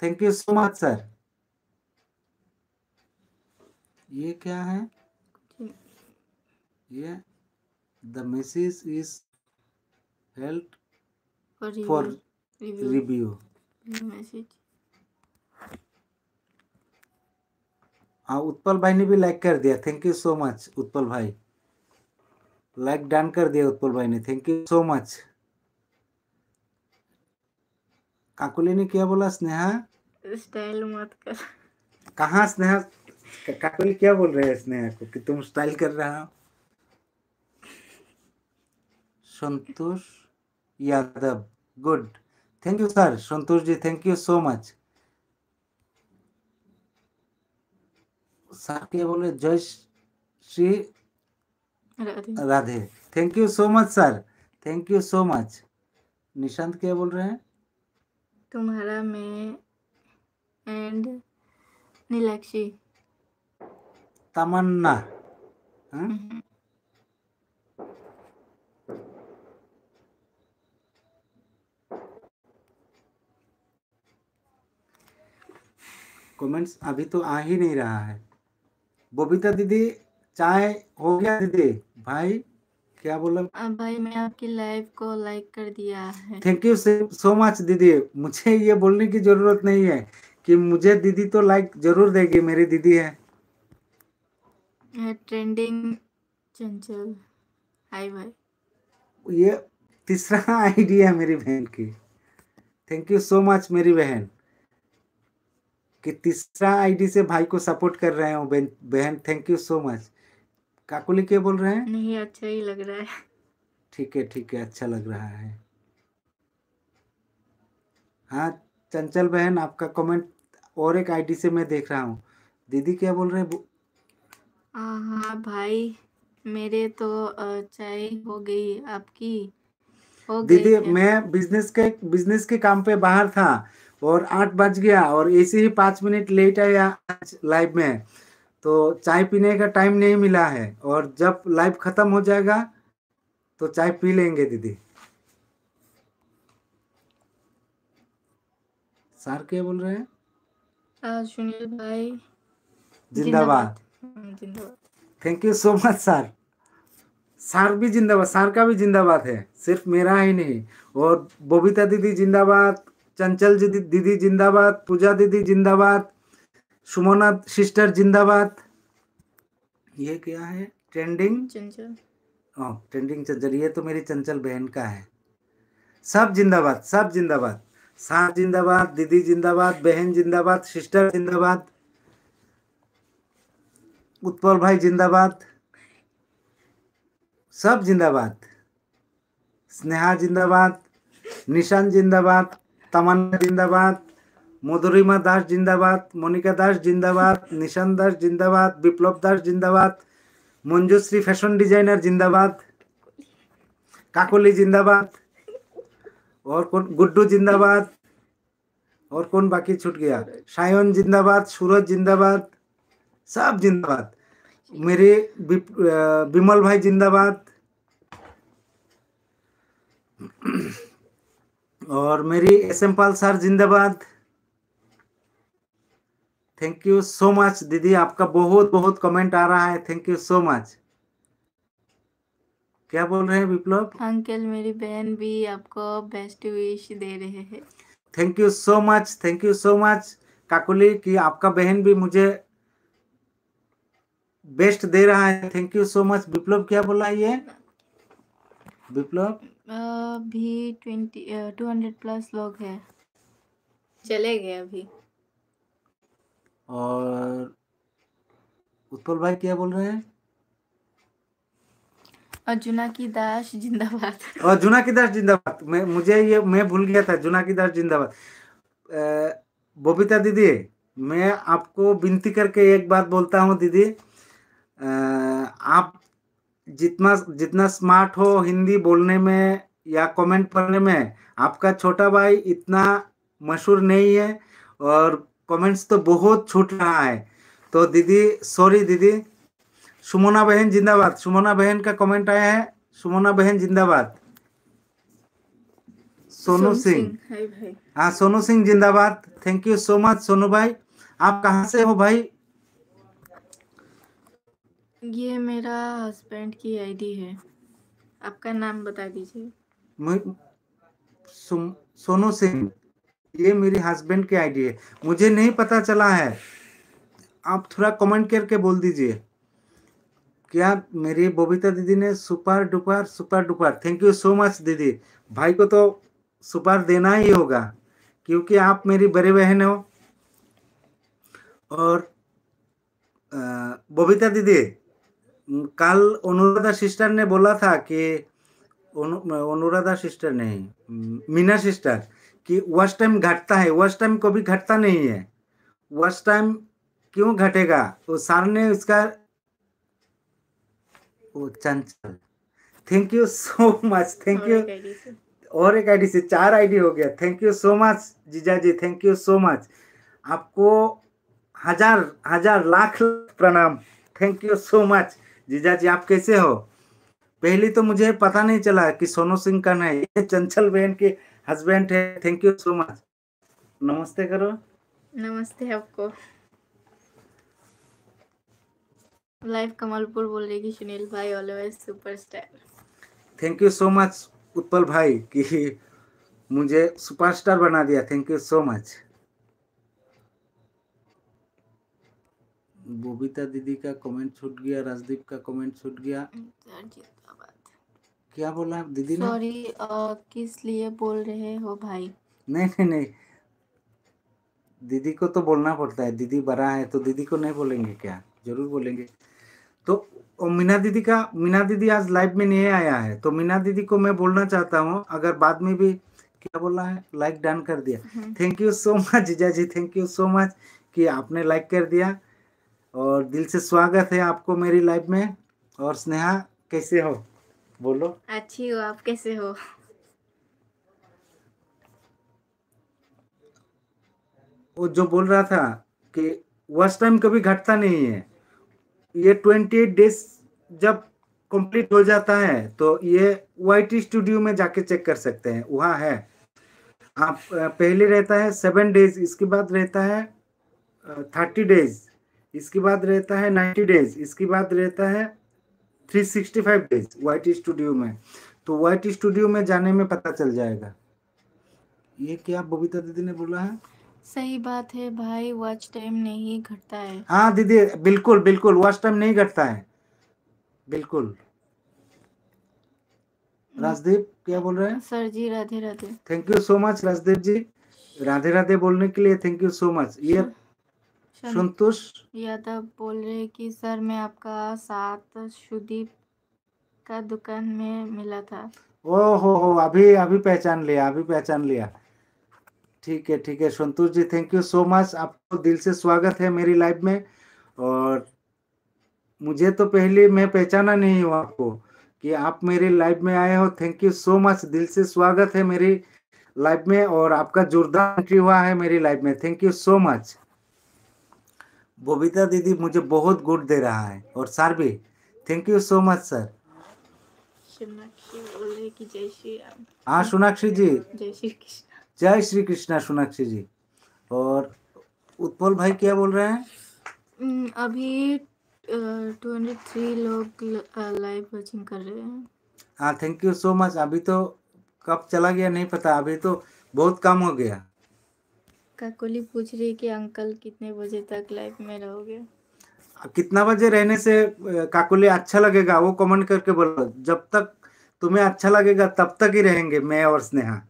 thank you so much sir ये क्या है ये the message is held for review हाँ उत्पल भाई ने भी लाइक कर दिया thank you so much Utpal भाई लाइक डन कर दिया उत्पल भाई ने thank you so much Kakuli ने क्या बोला स्नेहा स्टाइल मत कर कहा स्नेहा काकुली क्या बोल रहे हैं स्नेहा को कि तुम स्टाइल कर रहा हो Santosh Yadav good thank you sir Santosh ji thank you so much sir के बोले जय Shri Radhe thank you so much sir thank you so much Nishant क्या बोल रहे हैं तुम्हारा मैं एंड नीलाक्षी तमन्ना हाँ? हम्म। कमेंट्स अभी तो आ ही नहीं रहा है बबीता दीदी चाय हो गया दीदी भाई क्या बोला भाई मैं आपकी लाइव को लाइक कर दिया है थैंक यू सो मच दीदी मुझे ये बोलने की जरूरत नहीं है कि मुझे दीदी तो लाइक जरूर देगी मेरी दीदी है ट्रेंडिंग चंचल हाय भाई ये तीसरा आईडी है मेरी बहन की थैंक यू सो मच मेरी बहन कि तीसरा आईडी से भाई को सपोर्ट कर रहे हो बहन thank you so much Kakuli क्या बोल रहे हैं नहीं अच्छा ही लग रहा है ठीक है ठीक है अच्छा लग रहा है हाँ चंचल बहन आपका कमेंट और एक आईडी से मैं देख रहा हूँ दीदी क्या बोल रहे हैं हाँ भाई मेरे तो चाय हो गई आपकी हो दीदी मैं बिजनेस के बिजनेस के काम पे बाहर था और आठ बज गया और ऐसे ही पाँच मिनट लेट आया आज लाइव में तो चाय पीने का टाइम नहीं मिला है और जब लाइव खत्म हो जाएगा तो चाय पी लेंगे दीदी सर क्या बोल रहे हैं सुनील भाई जिंदाबाद thank you so much sir सार भी जिंदाबाद सार का भी जिंदाबाद है सिर्फ मेरा ही नहीं और बबीता दीदी जिंदाबाद चंचल दीदी जिंदाबाद पूजा दीदी जिंदाबाद सुमोना सिस्टर जिंदाबाद ये क्या है ट्रेंडिंग चंचल ओ हाँ, ट्रेंडिंग चंचल ये तो मेरी चंचल बहन का है सब जिंदाबाद सब जिंदाबाद सास जिंदाबाद दीदी जिंदाबाद बहन जिंदाबाद सिस्टर जिंदाबाद उत्पल भाई जिंदाबाद सब जिंदाबाद स्नेहा जिंदाबाद निशान जिंदाबाद तमन्ना जिंदाबाद मधुरिमा दास जिंदाबाद मोनिका दास जिंदाबाद निशान दास जिंदाबाद विप्लव दास जिंदाबाद मंजुश्री फैशन डिजाइनर जिंदाबाद काकुली जिंदाबाद और कौन गुड्डू जिंदाबाद और कौन बाकी छूट गया शायन जिंदाबाद सूरज जिंदाबाद सब जिंदाबाद मेरे विमल भाई जिंदाबाद और मेरी एस एम पाल सर जिंदाबाद थैंक यू सो मच दीदी आपका बहुत बहुत कमेंट आ रहा है थैंक यू सो मच क्या बोल रहे हैं विप्लव अंकल मेरी बहन भी आपको बेस्ट विश दे रहे हैं thank you so much thank you so much Kakuli कि आपका बहन भी मुझे बेस्ट दे रहा है thank you so much Viplav क्या बोला ये विप्लव अभी ट्वेंटी टू हंड्रेड प्लस लोग हैं चले गए अभी और उत्पल भाई क्या बोल रहे हैं अर्जुना की दास जिंदाबाद अर्जुना की दास जिंदाबाद मैं मुझे ये मैं भूल गया था जुना की दास जिंदाबाद बबीता दीदी मैं आपको विनती करके एक बात बोलता हूँ दीदी आप जितना जितना स्मार्ट हो हिंदी बोलने में या कमेंट पढ़ने में आपका छोटा भाई इतना मशहूर नहीं है और कमेंट्स तो बहुत छूट रहा है तो दीदी सॉरी दीदी सुमोना बहन जिंदाबाद सुमोना बहन का कमेंट आया है सुमोना बहन जिंदाबाद सोनू सिंह हाँ सोनू सिंह जिंदाबाद thank you so much Sonu भाई आप कहाँ से हो भाई ये मेरा हस्बैंड की आईडी है आपका नाम बता दीजिए सोनू सिंह ये मेरी हस्बैंड की आईडी है मुझे नहीं पता चला है आप थोड़ा कमेंट करके बोल दीजिए क्या मेरी बबीता दीदी ने super duper super duper thank you so much दीदी भाई को तो सुपर देना ही होगा क्योंकि आप मेरी बड़े बहन हो और बबीता दीदी कल अनुराधा सिस्टर ने बोला था कि अनुराधा सिस्टर नहीं मीना सिस्टर कि वर्ष टाइम घटता है वर्ष टाइम कभी घटता नहीं है वर्ष टाइम क्यों घटेगा तो सर ने उसका Chanchal thank you so much thank you और एक आईडी से चार आईडी हो गया थैंक यू सो मच जीजा जी थैंक यू सो मच आपको हजार हजार लाख प्रणाम थैंक यू सो मच जीजा जी आप कैसे हो पहले तो मुझे पता नहीं चला कि सोनू सिंह का है ये चंचल बहन के हस्बैंड है थैंक यू सो मच नमस्ते करो नमस्ते आपको लाइव कमलपुर बोल रही सुनील भाई always superstar thank you so much Utpal भाई कि मुझे सुपरस्टार बना दिया thank you so much Babita दीदी का कमेंट छूट गया राजदीप का कमेंट छूट गया क्या बोला दीदी ने सॉरी किस लिए बोल रहे हो भाई नहीं नहीं नहीं दीदी को तो बोलना पड़ता है दीदी बड़ा है तो दीदी को नहीं बोलेंगे क्या जरूर बोलेंगे तो मीना दीदी का मीना दीदी आज लाइव में नहीं आया है तो मीना दीदी को मैं बोलना चाहता हूँ अगर बाद में भी क्या बोला है लाइक डन कर दिया थैंक यू सो मच जीजा जी थैंक यू सो मच कि आपने लाइक कर दिया और दिल से स्वागत है आपको मेरी लाइफ में और स्नेहा कैसे हो बोलो अच्छी हो आप कैसे हो वो जो बोल रहा था कि वर्ष टाइम कभी घटता नहीं है ये ट्वेंटी एट डेज जब कंप्लीट हो जाता है तो ये वाई स्टूडियो में जाके चेक कर सकते हैं वहाँ है आप पहले रहता है सेवन डेज इसके बाद रहता है थर्टी डेज इसके बाद रहता है नाइन्टी डेज इसके बाद रहता है three sixty five days white studio में तो वाइट स्टूडियो में जाने में पता चल जाएगा ये क्या बबीता दीदी ने बोला है सही बात है भाई वॉच टाइम नहीं घटता है हाँ दीदी बिल्कुल बिल्कुल वॉच टाइम नहीं घटता है बिल्कुल हम्म। राजदीप क्या बोल रहे हैं sir ji Radhe Radhe thank you so much Rajdeep ji Radhe Radhe बोलने के लिए थैंक यू सो मच ये संतोष यादव तो बोल रहे कि सर मैं आपका साथ सुदीप का दुकान में मिला था ओ हो हो अभी अभी पहचान लिया अभी पहचान लिया ठीक है ठीक है Santosh ji thank you so much आपको दिल से स्वागत है मेरी लाइफ में और मुझे तो पहले मैं पहचाना नहीं हूँ आपको कि आप मेरी लाइफ में आए हो थैंक यू सो मच दिल से स्वागत है मेरी लाइफ में और आपका जोरदार एंट्री हुआ है मेरी लाइफ में thank you so much Babita दीदी मुझे बहुत गुड दे रहा है और सर भी thank you so much sir हाँ सोनाक्षी जी जय श्री कृष्णा सोनाक्षी जी और उत्पल भाई क्या बोल रहे हैं अभी थ्री लोग लाइव वॉचिंग कर रहे हैं हाँ थैंक यू सो मच अभी तो कब चला गया नहीं पता अभी तो बहुत कम हो गया काकोली पूछ रही कि अंकल कितने बजे तक लाइव में रहोगे हाँ, कितना बजे रहने से काकुली अच्छा लगेगा वो कमेंट करके बोलो जब तक तुम्हें अच्छा लगेगा तब तक ही रहेंगे मैं और स्नेहा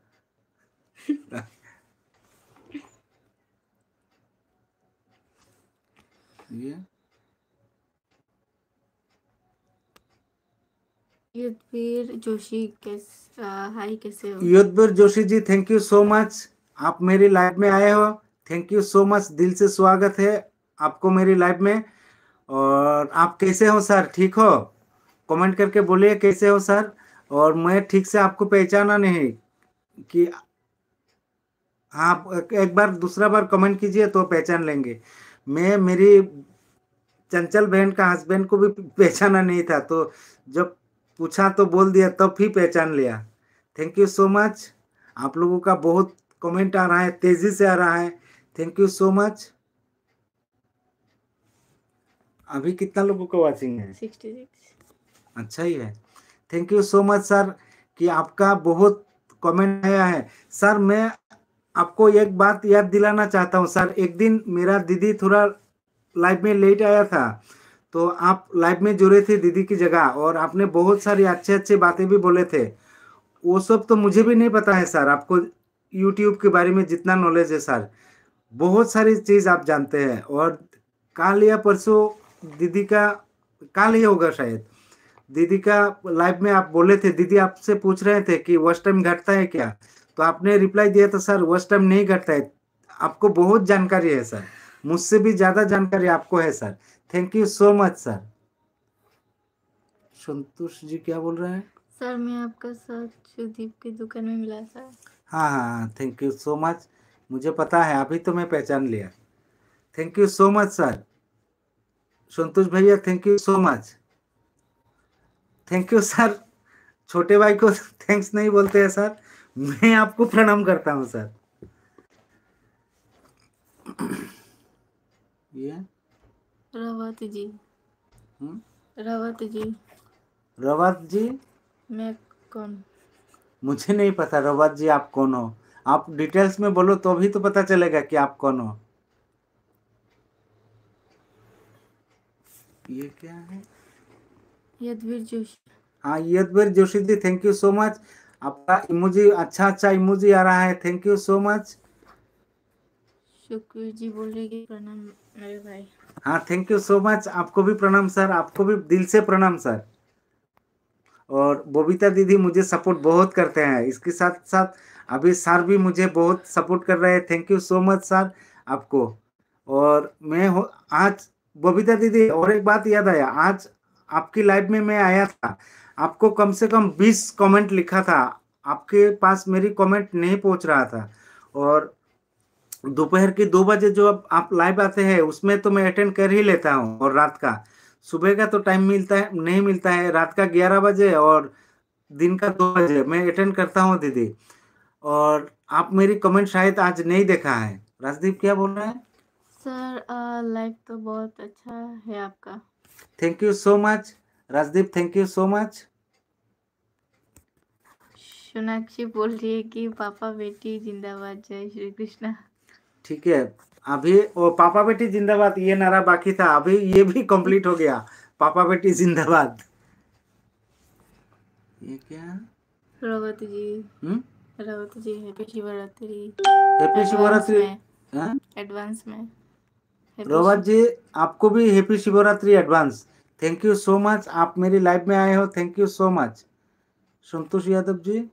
ये युद्धवीर जोशी कैसे हाय कैसे हो Yudhveer Joshi ji thank you so much आप मेरी लाइफ में आए हो थैंक यू सो मच दिल से स्वागत है आपको मेरी लाइफ में और आप कैसे हो सर ठीक हो कमेंट करके बोलिए कैसे हो सर और मैं ठीक से आपको पहचाना नहीं कि आप एक बार दूसरा बार कमेंट कीजिए तो पहचान लेंगे मैं मेरी चंचल बहन का हस्बैंड को भी पहचाना नहीं था तो जब पूछा तो बोल दिया तब तो ही पहचान लिया थैंक यू सो मच आप लोगों का बहुत कमेंट आ रहा है तेजी से आ रहा है थैंक यू सो मच अभी कितना लोगों को वाचिंग है 66 अच्छा ही है thank you so much sir कि आपका बहुत कमेंट आया है सर मैं आपको एक बात याद दिलाना चाहता हूँ सर एक दिन मेरा दीदी थोड़ा लाइव में लेट आया था तो आप लाइव में जुड़े थे दीदी की जगह और आपने बहुत सारी अच्छे अच्छे बातें भी बोले थे वो सब तो मुझे भी नहीं पता है सर आपको यूट्यूब के बारे में जितना नॉलेज है सर बहुत सारी चीज़ आप जानते हैं और कल या परसों दीदी का कल ही होगा शायद दीदी का लाइव में आप बोले थे दीदी आपसे पूछ रहे थे कि वॉच टाइम घटता है क्या तो आपने रिप्लाई दिया था सर वर्ष टाइम नहीं घटता है आपको बहुत जानकारी है सर मुझसे भी ज़्यादा जानकारी आपको है sir thank you so much sir Santosh ji क्या बोल रहे हैं सर मैं आपका साथ सुदीप की दुकान में मिला सर हाँ हाँ थैंक यू सो मच मुझे पता है अभी तो मैं पहचान लिया thank you so much sir Santosh भैया thank you so much thank you sir छोटे भाई को थैंक्स नहीं बोलते हैं सर मैं आपको प्रणाम करता हूँ सर ये रवत जी हुँ? हम्म? रवत जी रवत जी मैं कौन मुझे नहीं पता रवाज जी आप कौन हो आप डिटेल्स में बोलो तो भी तो पता चलेगा कि आप कौन हो ये क्या है यदवीर जोशी हाँ Yadveer Joshi ji thank you so much आपका इमोजी अच्छा अच्छा इमोजी आ रहा है थैंक यू सो मच शुक्र जी बोल रहे प्रणाम मेरे भाई हाँ थैंक यू सो मच आपको भी प्रणाम सर आपको भी दिल से प्रणाम सर और बबीता दीदी मुझे सपोर्ट बहुत करते हैं इसके साथ साथ अभी सर भी मुझे बहुत सपोर्ट कर रहे हैं thank you so much sir आपको और मैं हो आज बबीता दीदी और एक बात याद आया आज आपकी लाइफ में मैं आया था आपको कम से कम बीस कमेंट लिखा था आपके पास मेरी कमेंट नहीं पहुंच रहा था और दोपहर के दो बजे जो आप, आप लाइव आते हैं उसमें तो मैं अटेंड कर ही लेता हूँ और रात का सुबह का तो टाइम मिलता है नहीं मिलता है रात का ग्यारह बजे और दिन का दो बजे मैं अटेंड करता हूँ दीदी और आप मेरी कमेंट शायद आज नहीं देखा है राजदीप क्या बोल रहा है सर लाइक तो बहुत अच्छा है आपका thank you so much Rajdeep thank you so much Sonakshi बोल रही है कि पापा बेटी जिंदाबाद जय श्री कृष्णा ठीक है अभी वो पापा बेटी जिंदाबाद ये नारा बाकी था अभी ये भी कंप्लीट हो गया पापा बेटी जिंदाबाद ये क्या रवत जी हम हम्म? Rawat ji happy Shivratri happy Shivratri advance में हाँ? रवत जी आपको भी happy Shivratri advance thank you so much आप मेरी लाइफ में आए हो thank you so much Santosh Yadav ji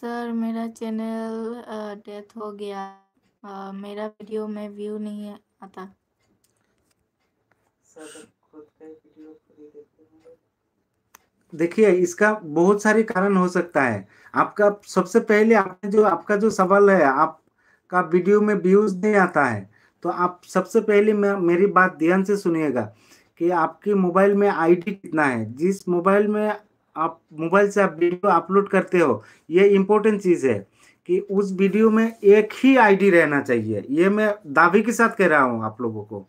sir मेरा चैनल डेथ हो गया आ, मेरा वीडियो में व्यू नहीं है आता तो देखिए इसका बहुत सारे कारण हो सकता है आपका सबसे पहले आपने जो आपका जो सवाल है आपका वीडियो में व्यूज नहीं आता है तो आप सबसे पहले मैं मेरी बात ध्यान से सुनिएगा कि आपके मोबाइल में आईडी कितना है जिस मोबाइल में आप मोबाइल से आप वीडियो अपलोड करते हो ये इम्पोर्टेंट चीज़ है कि उस वीडियो में एक ही आईडी रहना चाहिए ये मैं दावे के साथ कह रहा हूँ आप लोगों को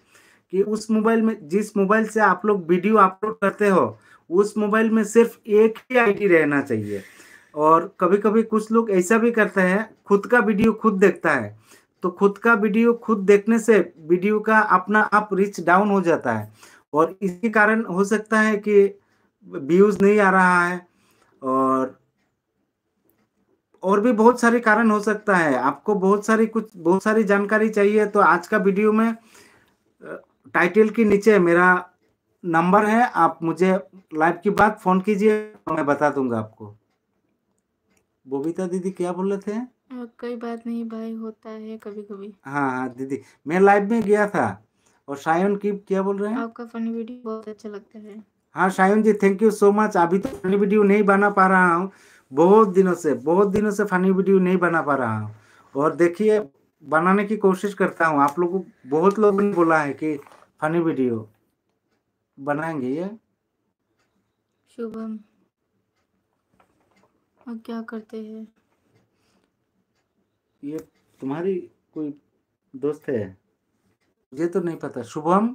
कि उस मोबाइल में जिस मोबाइल से आप लोग वीडियो अपलोड करते हो उस मोबाइल में सिर्फ एक ही आईडी रहना चाहिए और कभी कभी कुछ लोग ऐसा भी करते हैं खुद का वीडियो खुद देखता है तो खुद का वीडियो खुद देखने से वीडियो का अपना आप रिच डाउन हो जाता है और इसी कारण हो सकता है कि व्यूज नहीं आ रहा है और और भी बहुत सारे कारण हो सकता है आपको बहुत सारी कुछ बहुत सारी जानकारी चाहिए तो आज का वीडियो में टाइटल के नीचे मेरा नंबर है आप मुझे लाइव की बात फोन कीजिए मैं बता दूंगा आपको बोबीता दीदी क्या बोल रहे थे कोई बात नहीं भाई होता है कभी कभी हाँ हाँ दीदी मैं लाइव में गया था और सायन की क्या बोल रहे हैं आपका फनी वीडियो बहुत अच्छा लगता है हाँ Sayan ji thank you so much अभी तो फनी वीडियो नहीं बना पा रहा हूँ बहुत दिनों से बहुत दिनों से फनी वीडियो नहीं बना पा रहा हूँ और देखिए बनाने की कोशिश करता हूँ आप लोगों बहुत लोगों ने बोला है कि फनी वीडियो बनाएंगे ये शुभम अब क्या करते हैं ये तुम्हारी कोई दोस्त है ये तो नहीं पता शुभम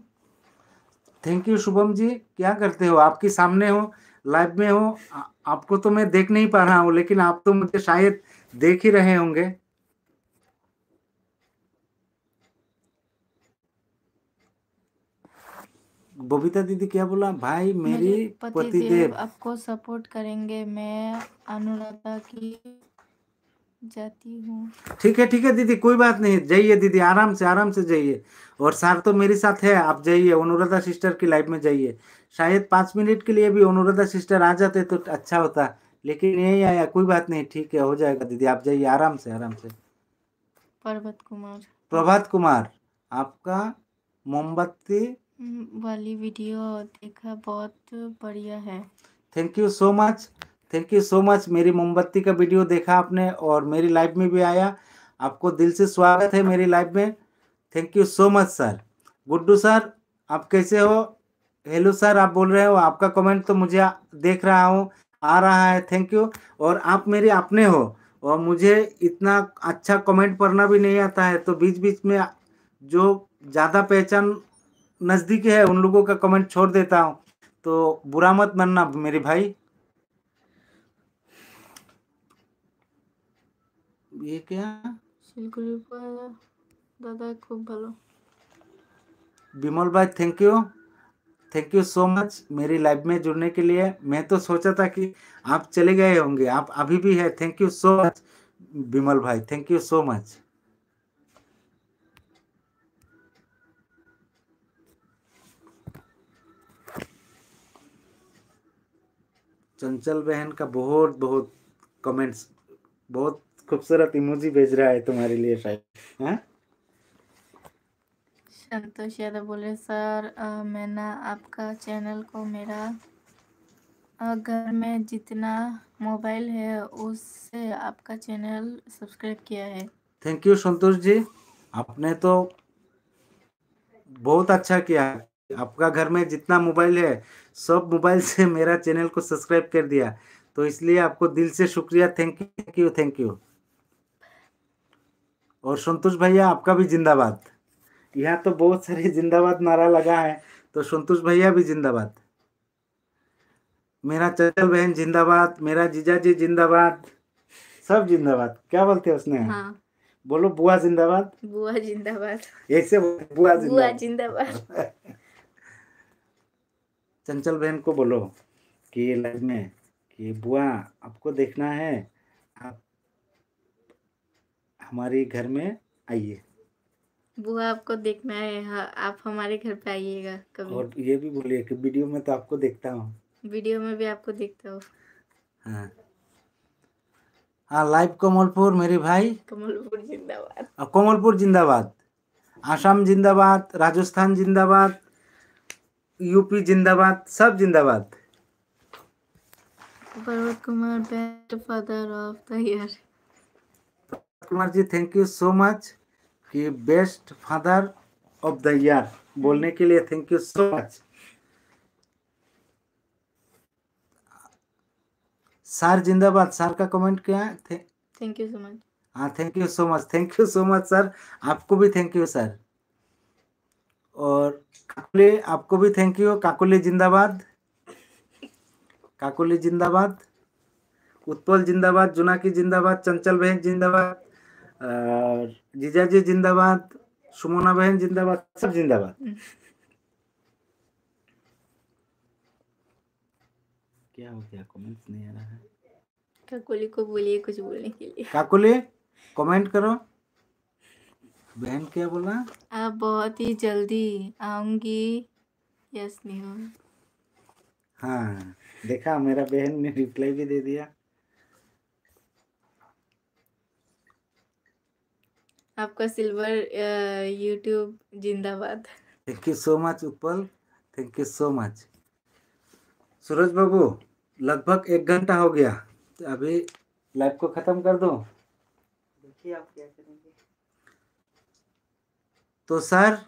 थैंक यू शुभम जी क्या करते हो आपके सामने हो लाइव में हो आपको तो मैं देख नहीं पा रहा हूँ लेकिन आप तो मुझे शायद देख ही रहे होंगे बबीता दीदी क्या बोला भाई मेरी पतिदेव आपको सपोर्ट करेंगे मैं अनुराधा की जाती हूँ ठीक है ठीक है दीदी कोई बात नहीं जाइए दीदी आराम से आराम से जाइए और सार तो मेरे साथ है आप जाइए अनुराधा सिस्टर की लाइफ में जाइए शायद पाँच मिनट के लिए भी अनुराधा सिस्टर आ जाते तो अच्छा होता लेकिन यही आया कोई बात नहीं ठीक है हो जाएगा दीदी आप जाइए आराम से आराम से प्रभात कुमार प्रभात कुमार आपका मोमबत्ती हम्म, वाली वीडियो देखा बहुत बढ़िया है thank you so much thank you so much मेरी मोमबत्ती का वीडियो देखा आपने और मेरी लाइफ में भी आया आपको दिल से स्वागत है मेरी लाइफ में thank you so much sir Guddu sir आप कैसे हो हेलो सर आप बोल रहे हो आपका कमेंट तो मुझे देख रहा हूँ आ रहा है थैंक यू और आप मेरे अपने हो और मुझे इतना अच्छा कमेंट पढ़ना भी नहीं आता है तो बीच बीच में जो ज़्यादा पहचान नज़दीक है उन लोगों का कमेंट छोड़ देता हूँ तो बुरा मत मानना मेरे भाई ये क्या दादा खूब भलो ভালো भाई thank you thank you so much मेरी लाइफ में जुड़ने के लिए मैं तो सोचा था कि आप चले गए होंगे आप अभी भी है thank you so much Vimal भाई thank you so much Chanchal बहन का बहुत बहुत कमेंट्स बहुत खूबसूरत इमोजी भेज रहा है तुम्हारे लिए शायद हाँ संतोष यादव बोले सर मैंने मैं ना आपका चैनल को मेरा घर में जितना मोबाइल है उससे आपका चैनल सब्सक्राइब किया है थैंक यू संतोष जी आपने तो बहुत अच्छा किया आपका घर में जितना मोबाइल है सब मोबाइल से मेरा चैनल को सब्सक्राइब कर दिया तो इसलिए आपको दिल से शुक्रिया thank you thank you thank you और संतोष भैया आपका भी जिंदाबाद यहाँ तो बहुत सारे जिंदाबाद नारा लगा है तो संतोष भैया भी जिंदाबाद मेरा चचल बहन जिंदाबाद मेरा जीजा जी जिंदाबाद सब जिंदाबाद क्या बोलते हैं उसने हाँ। बोलो बुआ जिंदाबाद बुआ जिंदाबाद ऐसे बुआ बुआ जिंदाबाद चंचल बहन को बोलो कि लाइव में कि बुआ आपको देखना है आप हमारे घर में आइए वो आपको देखना है हाँ, आप हमारे घर पे आइएगा कभी और ये भी बोलिए कि वीडियो में तो आपको देखता हूँ वीडियो में भी आपको देखता हूँ हाँ हाँ लाइव कमलपुर मेरे भाई कमलपुर जिंदाबाद और कमलपुर जिंदाबाद आसाम जिंदाबाद राजस्थान जिंदाबाद यूपी जिंदाबाद सब जिंदाबाद Kumar Kumar ji thank you so much कि best father of the year बोलने के लिए thank you so much sir जिंदाबाद सर का कमेंट क्या है थैंक यू सो मच हाँ thank you so much thank you so much sir आपको भी थैंक यू सर और काकुले आपको भी थैंक यू काकुले जिंदाबाद काकुले जिंदाबाद उत्पल जिंदाबाद जुनाकी जिंदाबाद चंचल बहन जिंदाबाद और जिंदाबाद सुमोना बहन जिंदाबाद सब जिंदाबाद हम्म। क्या हो गया कमेंट्स नहीं आ रहा है काकुली को बोलिए कुछ बोलने के लिए काकुली कमेंट करो बहन क्या बोला आप बहुत ही जल्दी आऊंगी यस नहीं हाँ देखा मेरा बहन ने रिप्लाई भी दे दिया आपका सिल्वर यूट्यूब जिंदाबाद thank you so much Upal thank you so much Suraj बाबू लगभग एक घंटा हो गया तो अभी लाइव को ख़त्म कर दो देखिए आप क्या करेंगे तो सर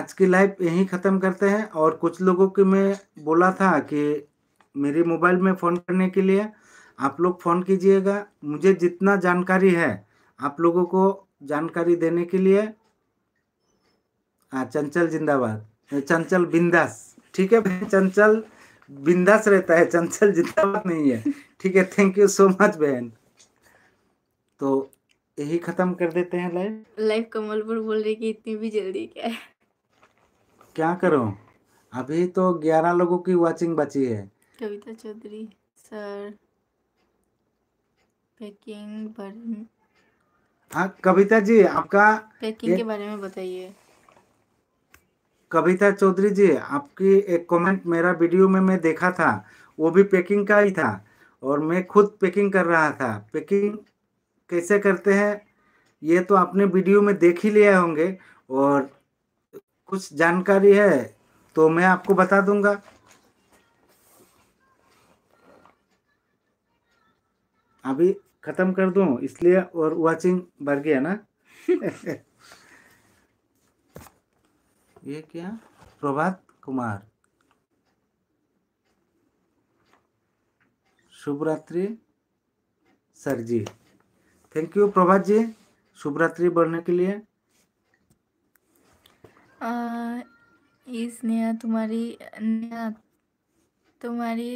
आज की लाइव यहीं ख़त्म करते हैं और कुछ लोगों की मैं बोला था कि मेरे मोबाइल में फ़ोन करने के लिए आप लोग फ़ोन कीजिएगा मुझे जितना जानकारी है आप लोगों को जानकारी देने के लिए हाँ चंचल जिंदाबाद चंचल बिंदास ठीक है भाई चंचल बिंदास रहता है चंचल जिंदाबाद नहीं है ठीक है थैंक यू सो मच बहन तो यही खत्म कर देते हैं लाइव लाइव कमलपुर बोल रही कि इतनी भी जल्दी क्या है क्या करो अभी तो ग्यारह लोगों की वाचिंग बची है Kavita Chaudhary sir packing burn हाँ कविता जी आपका पैकिंग के बारे में बताइए कविता चौधरी जी आपकी एक कमेंट मेरा वीडियो में मैं देखा था वो भी पैकिंग का ही था और मैं खुद पैकिंग कर रहा था पैकिंग कैसे करते हैं ये तो आपने वीडियो में देख ही लिए होंगे और कुछ जानकारी है तो मैं आपको बता दूंगा अभी ख़त्म कर दूं इसलिए और वाचिंग बढ़ गया ना ये क्या प्रभात कुमार शुभरात्रि sir ji thank you Prabhat ji शुभरात्रि बढ़ने के लिए आ, इस नया तुम्हारी नया तुम्हारी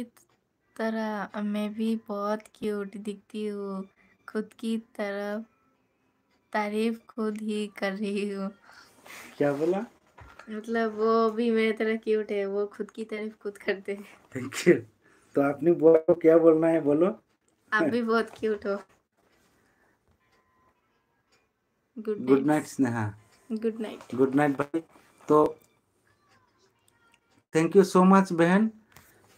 तरह मैं भी बहुत क्यूट दिखती हूँ खुद की तरफ तारीफ खुद ही कर रही हूँ क्या बोला मतलब वो भी मेरे तरह क्यूट है वो खुद की तारीफ खुद करते हैं तो आपने बोलो तो क्या बोलना है बोलो आप भी बहुत क्यूट हो good night Sneha good night good night भाई तो थैंक यू सो मच बहन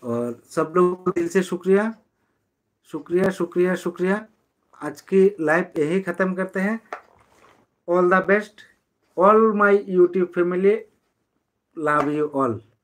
और सब लोगों को दिल से शुक्रिया शुक्रिया शुक्रिया शुक्रिया आज की लाइव यही ख़त्म करते हैं all the best all my YouTube family love you all